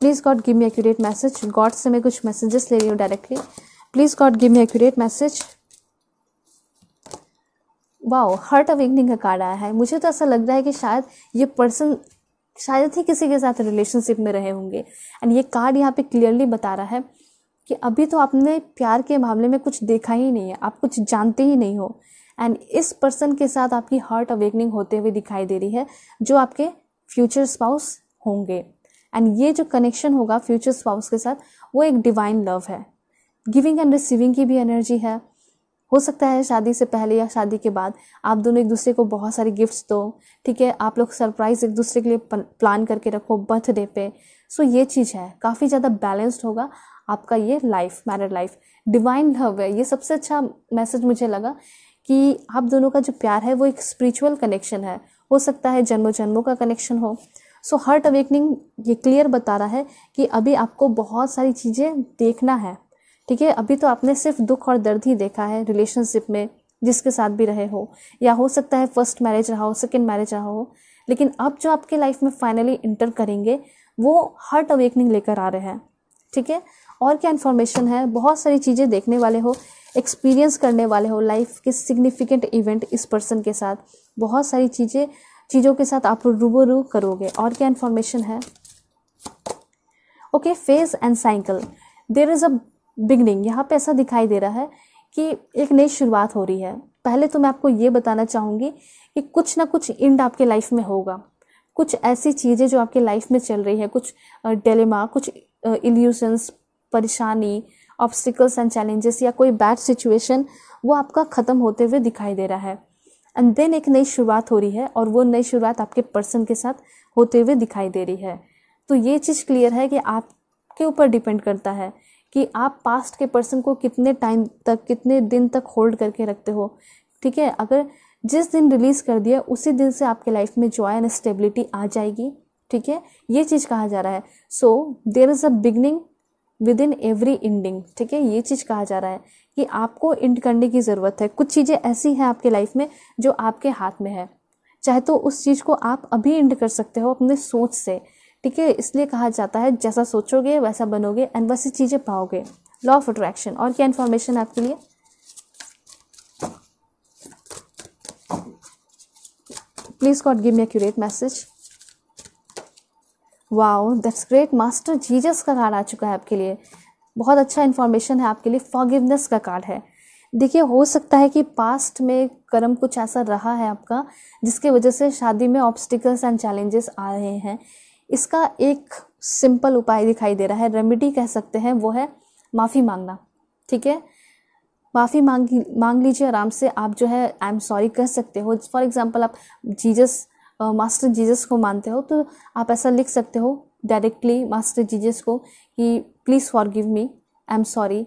please God give me accurate message god से मैं कुछ मैसेजेस ले रही हूँ directly please God give me accurate message wow heart awakening का कार्ड आया है मुझे तो ऐसा लग रहा है कि शायद ये पर्सन शायद ही किसी के साथ रिलेशनशिप में रहे होंगे एंड ये कार्ड यहाँ पे क्लियरली बता रहा है कि अभी तो आपने प्यार के मामले में कुछ देखा ही नहीं है आप कुछ जानते ही नहीं हो एंड इस पर्सन के साथ आपकी हार्ट अवेकनिंग होते हुए दिखाई दे रही है जो आपके फ्यूचर स्पाउस होंगे एंड ये जो कनेक्शन होगा फ्यूचर स्पाउस के साथ वो एक डिवाइन लव है गिविंग एंड रिसीविंग की भी एनर्जी है हो सकता है शादी से पहले या शादी के बाद आप दोनों एक दूसरे को बहुत सारे गिफ्ट्स दो ठीक है आप लोग सरप्राइज एक दूसरे के लिए प्लान करके रखो बर्थडे पे सो ये चीज़ है काफ़ी ज़्यादा बैलेंस्ड होगा आपका ये life married life divine love है ये सबसे अच्छा मैसेज मुझे लगा कि आप दोनों का जो प्यार है वो एक स्पिरिचुअल कनेक्शन है हो सकता है जन्मों जन्मों का कनेक्शन हो सो हर्ट अवेकनिंग ये क्लियर बता रहा है कि अभी आपको बहुत सारी चीज़ें देखना है ठीक है अभी तो आपने सिर्फ दुख और दर्द ही देखा है रिलेशनशिप में जिसके साथ भी रहे हो या हो सकता है फर्स्ट मैरिज रहा हो सेकेंड मैरिज रहा हो लेकिन अब जो आपके लाइफ में फाइनली इंटर करेंगे वो हर्ट अवेकनिंग लेकर आ रहे हैं ठीक है और क्या इन्फॉर्मेशन है बहुत सारी चीज़ें देखने वाले हो एक्सपीरियंस करने वाले हो लाइफ के सिग्निफिकेंट इवेंट इस पर्सन के साथ बहुत सारी चीज़ें चीज़ों के साथ आप रूबरू करोगे और क्या इन्फॉर्मेशन है okay phase and cycle there is a beginning यहाँ पे ऐसा दिखाई दे रहा है कि एक नई शुरुआत हो रही है पहले तो मैं आपको ये बताना चाहूँगी कि कुछ ना कुछ इंड आपके लाइफ में होगा कुछ ऐसी चीज़ें जो आपके लाइफ में चल रही है कुछ डेलेमा कुछ इल्यूशंस परेशानी ऑब्स्टिकल्स एंड चैलेंजेस या कोई बैड सिचुएशन वो आपका ख़त्म होते हुए दिखाई दे रहा है एंड देन एक नई शुरुआत हो रही है और वो नई शुरुआत आपके पर्सन के साथ होते हुए दिखाई दे रही है तो ये चीज़ क्लियर है कि आपके ऊपर डिपेंड करता है कि आप पास्ट के पर्सन को कितने टाइम तक कितने दिन तक होल्ड करके रखते हो ठीक है अगर जिस दिन रिलीज़ कर दिया उसी दिन से आपके लाइफ में जॉय एंड स्टेबिलिटी आ जाएगी ठीक है ये चीज़ कहा जा रहा है so there is a beginning within every ending ठीक है ये चीज़ कहा जा रहा है कि आपको इंड करने की ज़रूरत है कुछ चीज़ें ऐसी हैं आपके लाइफ में जो आपके हाथ में है चाहे तो उस चीज़ को आप अभी इंड कर सकते हो अपने सोच से ठीक है इसलिए कहा जाता है जैसा सोचोगे वैसा बनोगे एंड वैसी चीज़ें पाओगे लॉ ऑफ अट्रैक्शन और क्या इन्फॉर्मेशन आपके लिए please god give me a message wow that's great master Jesus का कार्ड आ चुका है आपके लिए बहुत अच्छा इन्फॉर्मेशन है आपके लिए फॉगिवनेस का कार्ड है देखिए हो सकता है कि पास्ट में कर्म कुछ ऐसा रहा है आपका जिसके वजह से शादी में ऑब्स्टिकल्स एंड चैलेंजेस आ रहे हैं इसका एक सिंपल उपाय दिखाई दे रहा है रेमेडी कह सकते हैं वो है माफ़ी मांगना ठीक है माफ़ी मांग मांग लीजिए आराम से आप जो है आई एम सॉरी कह सकते हो फॉर एग्जाम्पल आप जीजस मास्टर जीजस को मानते हो तो आप ऐसा लिख सकते हो डायरेक्टली मास्टर जीजस को कि please forgive me I am sorry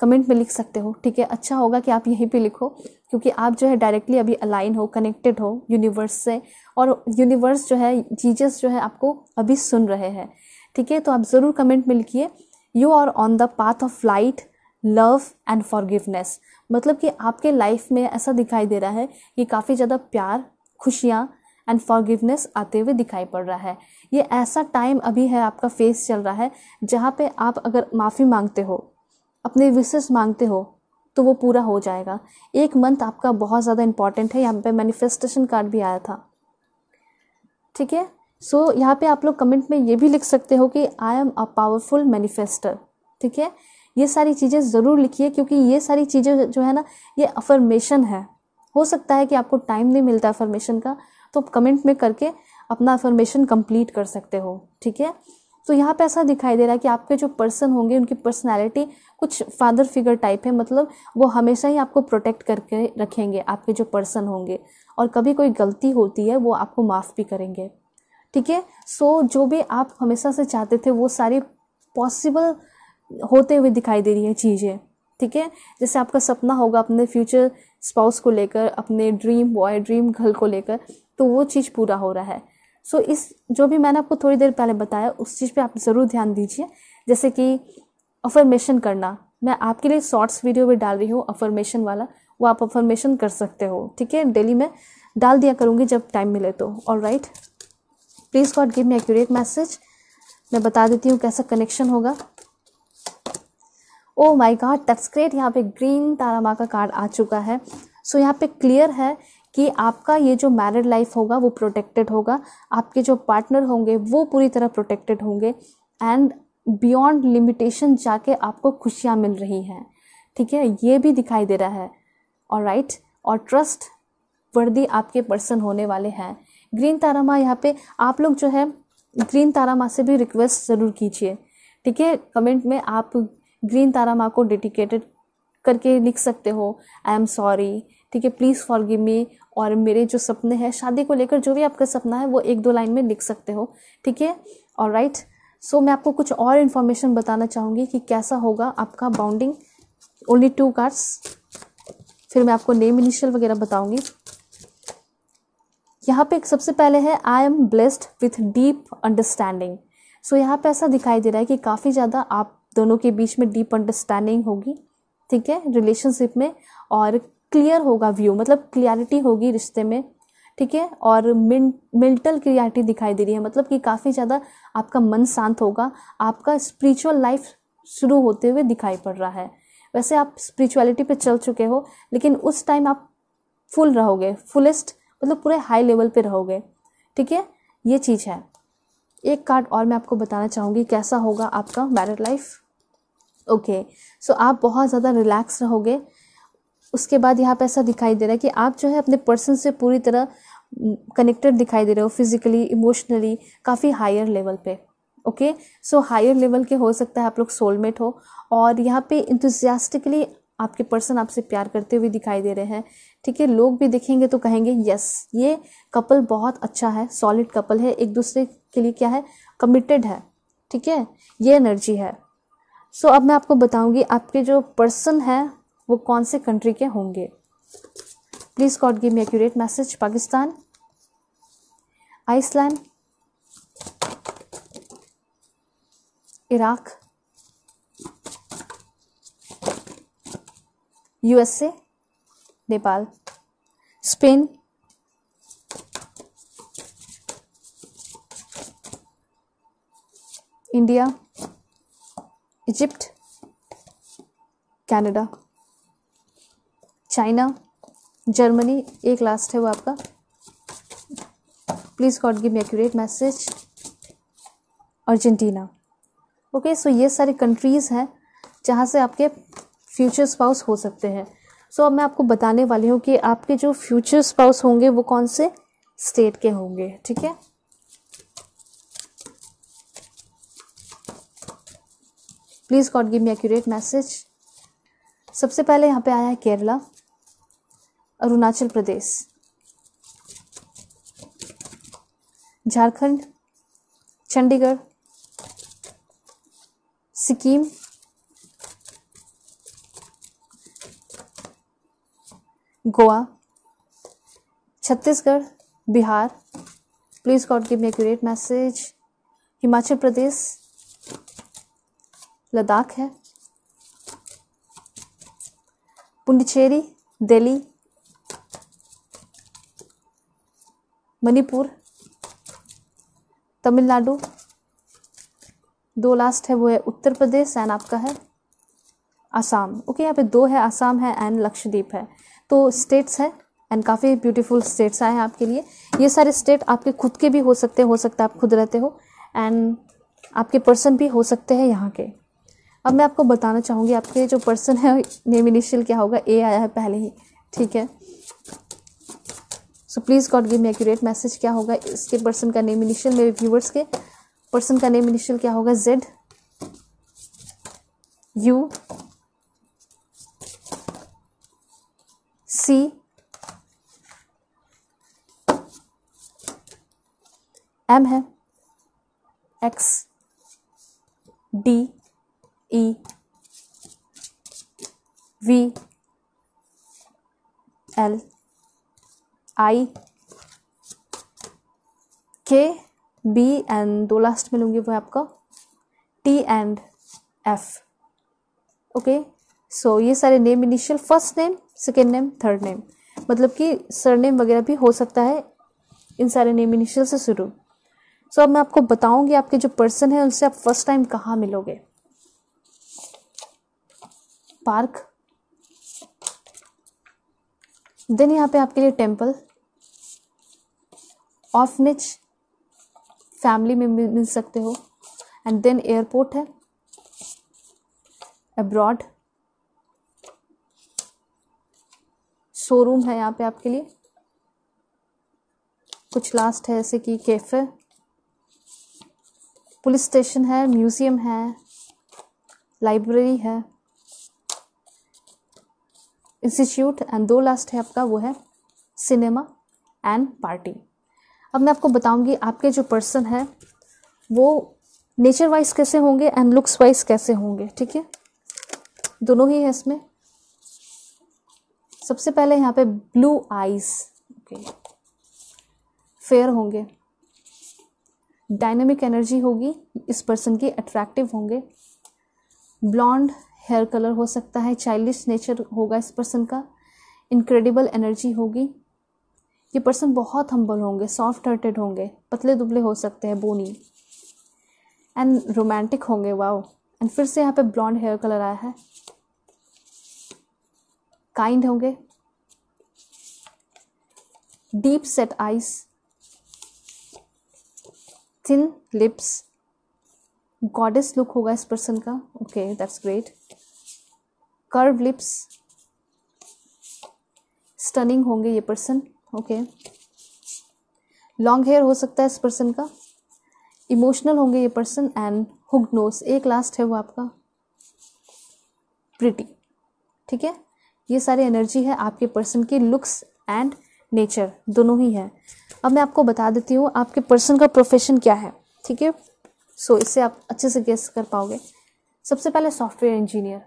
comment में लिख सकते हो ठीक है अच्छा होगा कि आप यहीं पे लिखो क्योंकि आप जो है डायरेक्टली अभी अलाइन हो कनेक्टेड हो यूनिवर्स से और यूनिवर्स जो है जीजस जो है आपको अभी सुन रहे हैं ठीक है तो आप ज़रूर कमेंट में लिखिए you are on the path of light love and forgiveness मतलब कि आपके लाइफ में ऐसा दिखाई दे रहा है कि काफ़ी ज़्यादा प्यार खुशियाँ एंड फॉरगिवनेस आते हुए दिखाई पड़ रहा है ये ऐसा टाइम अभी है आपका फेस चल रहा है जहाँ पे आप अगर माफ़ी मांगते हो अपने विशेष मांगते हो तो वो पूरा हो जाएगा एक मंथ आपका बहुत ज़्यादा इंपॉर्टेंट है यहाँ पे मैनिफेस्टेशन कार्ड भी आया था ठीक है सो so, यहाँ पे आप लोग कमेंट में ये भी लिख सकते हो कि I am a powerful manifester ठीक है ये सारी चीज़ें ज़रूर लिखिए क्योंकि ये सारी चीज़ें जो है ना ये अफर्मेशन है हो सकता है कि आपको टाइम नहीं मिलता अफर्मेशन का तो कमेंट में करके अपना इन्फॉर्मेशन कंप्लीट कर सकते हो ठीक है तो यहाँ पे ऐसा दिखाई दे रहा है कि आपके जो पर्सन होंगे उनकी पर्सनैलिटी कुछ फादर फिगर टाइप है मतलब वो हमेशा ही आपको प्रोटेक्ट करके रखेंगे आपके जो पर्सन होंगे और कभी कोई गलती होती है वो आपको माफ़ भी करेंगे ठीक है सो जो भी आप हमेशा से चाहते थे वो सारी पॉसिबल होते हुए दिखाई दे रही है चीज़ें ठीक है जैसे आपका सपना होगा अपने फ्यूचर स्पाउस को लेकर अपने ड्रीम बॉय ड्रीम गर्ल को लेकर तो वो चीज़ पूरा हो रहा है सो so, इस जो भी मैंने आपको थोड़ी देर पहले बताया उस चीज़ पे आप ज़रूर ध्यान दीजिए जैसे कि अफर्मेशन करना मैं आपके लिए शॉर्ट्स वीडियो भी डाल रही हूँ अफर्मेशन वाला वो आप अफर्मेशन कर सकते हो ठीक है डेली मैं डाल दिया करूँगी जब टाइम मिले तो all right please God give me accurate message मैं बता देती हूँ कैसा कनेक्शन होगा oh my god that's great यहाँ पे ग्रीन तारा माँ का कार्ड आ चुका है सो so, यहाँ पे क्लियर है कि आपका ये जो मैरिड लाइफ होगा वो प्रोटेक्टेड होगा आपके जो पार्टनर होंगे वो पूरी तरह प्रोटेक्टेड होंगे एंड बियॉन्ड लिमिटेशन जाके आपको खुशियाँ मिल रही हैं ठीक है ये भी दिखाई दे रहा है और राइट और ट्रस्ट वर्दी आपके पर्सन होने वाले हैं ग्रीन तारा माँ यहाँ पे आप लोग जो है ग्रीन तारा माँ से भी रिक्वेस्ट ज़रूर कीजिए ठीक है कमेंट में आप ग्रीन तारा माँ को डेडिकेटेड करके लिख सकते हो आई एम सॉरी ठीक है प्लीज़ फॉर गिव मी और मेरे जो सपने हैं शादी को लेकर जो भी आपका सपना है वो एक दो लाइन में लिख सकते हो ठीक है और राइट सो मैं आपको कुछ और इन्फॉर्मेशन बताना चाहूँगी कि कैसा होगा आपका बाउंडिंग ओनली टू कार्ड्स फिर मैं आपको नेम इनिशियल वगैरह बताऊँगी यहाँ पे सबसे पहले है I am blessed with deep understanding so यहाँ पे ऐसा दिखाई दे रहा है कि काफ़ी ज़्यादा आप दोनों के बीच में डीप अंडरस्टैंडिंग होगी ठीक है रिलेशनशिप में और क्लियर होगा व्यू मतलब क्लियरिटी होगी रिश्ते में ठीक है और मेंटल क्लियरिटी दिखाई दे रही है मतलब कि काफ़ी ज़्यादा आपका मन शांत होगा आपका स्पिरिचुअल लाइफ शुरू होते हुए दिखाई पड़ रहा है वैसे आप स्पिरिचुअलिटी पे चल चुके हो लेकिन उस टाइम आप फुल रहोगे फुलेस्ट मतलब पूरे हाई लेवल पे रहोगे ठीक है ये चीज़ है एक कार्ड और मैं आपको बताना चाहूँगी कैसा होगा आपका मैरिड लाइफ ओके सो आप बहुत ज़्यादा रिलैक्स रहोगे उसके बाद यहाँ पे ऐसा दिखाई दे रहा है कि आप जो है अपने पर्सन से पूरी तरह कनेक्टेड दिखाई दे रहे हो फिजिकली इमोशनली काफ़ी हायर लेवल पे ओके सो हायर लेवल के हो सकता है आप लोग सोलमेट हो और यहाँ पे इंथुजियास्टिकली आपके पर्सन आपसे प्यार करते हुए दिखाई दे रहे हैं ठीक है लोग भी देखेंगे तो कहेंगे यस ये कपल बहुत अच्छा है सॉलिड कपल है एक दूसरे के लिए क्या है कमिटेड है ठीक है ये एनर्जी है सो so, अब मैं आपको बताऊंगी आपके जो पर्सन है वो कौन से कंट्री के होंगे please God give me accurate message Pakistan Iceland Iraq USA Nepal Spain India Egypt Canada China Germany एक लास्ट है वो आपका please God give me accurate message Argentina okay so ये सारी कंट्रीज़ हैं जहाँ से आपके फ्यूचर स्पाउस हो सकते हैं सो so, अब मैं आपको बताने वाली हूँ कि आपके जो फ्यूचर स्पाउस होंगे वो कौन से स्टेट के होंगे ठीक है please God give me accurate message सबसे पहले यहाँ पे आया है Kerala Arunachal Pradesh Jharkhand Chandigarh Sikkim Goa Chhattisgarh Bihar please God give me accurate message Himachal Pradesh Ladakh है पुंडचेरी दिल्ली मणिपुर तमिलनाडु दो लास्ट है वो है उत्तर प्रदेश एंड आपका है आसाम ओके यहाँ पे दो है आसाम है एंड लक्षद्वीप है तो स्टेट्स है एंड काफ़ी ब्यूटीफुल स्टेट्स आए हैं आपके लिए ये सारे स्टेट आपके खुद के भी हो सकते हो सकता है आप खुद रहते हो एंड आपके पर्सन भी हो सकते हैं यहाँ के अब मैं आपको बताना चाहूँगी आपके जो पर्सन है नेम इनिशियल क्या होगा ए आया है पहले ही ठीक है so please God give me accurate message क्या होगा इसके पर्सन का नेम इनिशियल मेरे व्यूवर्स के पर्सन का नेम इनिशियल क्या होगा जेड यू सी एम है X D E V L I K B and दो लास्ट में लूँगी वो है आपका T and F okay so ये सारे name initial first name second name third name मतलब कि सरनेम वगैरह भी हो सकता है इन सारे नेम इनिशियल से शुरू सो so, अब मैं आपको बताऊंगी आपके जो पर्सन है उनसे आप फर्स्ट टाइम कहाँ मिलोगे पार्क देन यहाँ पे आपके लिए टेम्पल ऑफनेज फैमिली में मिल, मिल सकते हो एंड देन एयरपोर्ट है अब्रॉड शोरूम है यहाँ पे आपके लिए कुछ लास्ट है जैसे कि कैफे पुलिस स्टेशन है म्यूज़ियम है लाइब्रेरी है इंस्टीट्यूट एंड दो लास्ट है आपका वो है सिनेमा एंड पार्टी अब मैं आपको बताऊंगी आपके जो पर्सन है वो नेचर वाइज कैसे होंगे एंड लुक्स वाइज कैसे होंगे ठीक है दोनों ही है इसमें सबसे पहले यहाँ पे ब्लू आइज ओके फेयर होंगे डायनेमिक एनर्जी होगी इस पर्सन की अट्रैक्टिव होंगे ब्लॉन्ड हेयर कलर हो सकता है चाइल्डिश नेचर होगा इस पर्सन का इनक्रेडिबल एनर्जी होगी ये पर्सन बहुत हम्बल होंगे सॉफ्ट हार्टेड होंगे पतले दुबले हो सकते हैं बोनी एंड रोमांटिक होंगे वाओ एंड फिर से यहाँ पे ब्लॉन्ड हेयर कलर आया है काइंड होंगे deep set eyes thin lips goddess look होगा इस पर्सन का okay that's great curve lips stunning होंगे ये पर्सन ओके लॉन्ग हेयर हो सकता है इस पर्सन का इमोशनल होंगे ये पर्सन एंड हुक नोस एक लास्ट है वो आपका प्रिटी ठीक है ये सारी एनर्जी है आपके पर्सन की लुक्स एंड नेचर दोनों ही है अब मैं आपको बता देती हूँ आपके पर्सन का प्रोफेशन क्या है ठीक है सो इससे आप अच्छे से गेस कर पाओगे सबसे पहले software engineer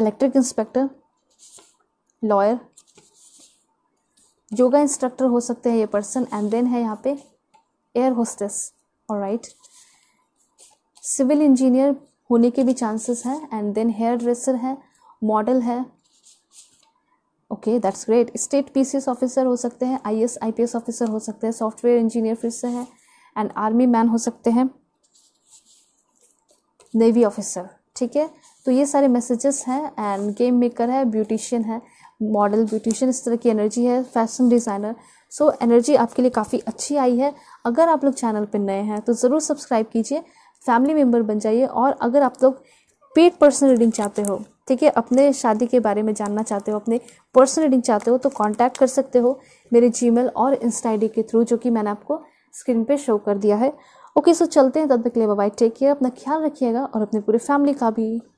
electric inspector lawyer yoga instructor हो सकते हैं ये पर्सन एंड देन है यहाँ पे एयर होस्टेस और राइट सिविल इंजीनियर होने के भी चांसेस हैं एंड देन हेयर ड्रेसर है मॉडल है okay that's great state PCS officer हो सकते हैं आईएएस आईपीएस ऑफिसर हो सकते हैं सॉफ्टवेयर इंजीनियर फिर से है एंड आर्मी मैन हो सकते हैं नेवी ऑफिसर ठीक है तो ये सारे मैसेजेस हैं एंड गेम मेकर है ब्यूटिशियन है मॉडल ब्यूटिशियन इस तरह की एनर्जी है फैशन डिज़ाइनर सो एनर्जी आपके लिए काफ़ी अच्छी आई है अगर आप लोग चैनल पर नए हैं तो ज़रूर सब्सक्राइब कीजिए फैमिली मेम्बर बन जाइए और अगर आप लोग पेड पर्सनल रीडिंग चाहते हो ठीक है अपने शादी के बारे में जानना चाहते हो अपने पर्सनल रीडिंग चाहते हो तो कांटेक्ट कर सकते हो मेरे जीमेल और इंस्टा आई के थ्रू जो कि मैंने आपको स्क्रीन पे शो कर दिया है ओके सो चलते हैं तब तक ले बाय टेक केयर अपना ख्याल रखिएगा और अपने पूरे फैमिली का भी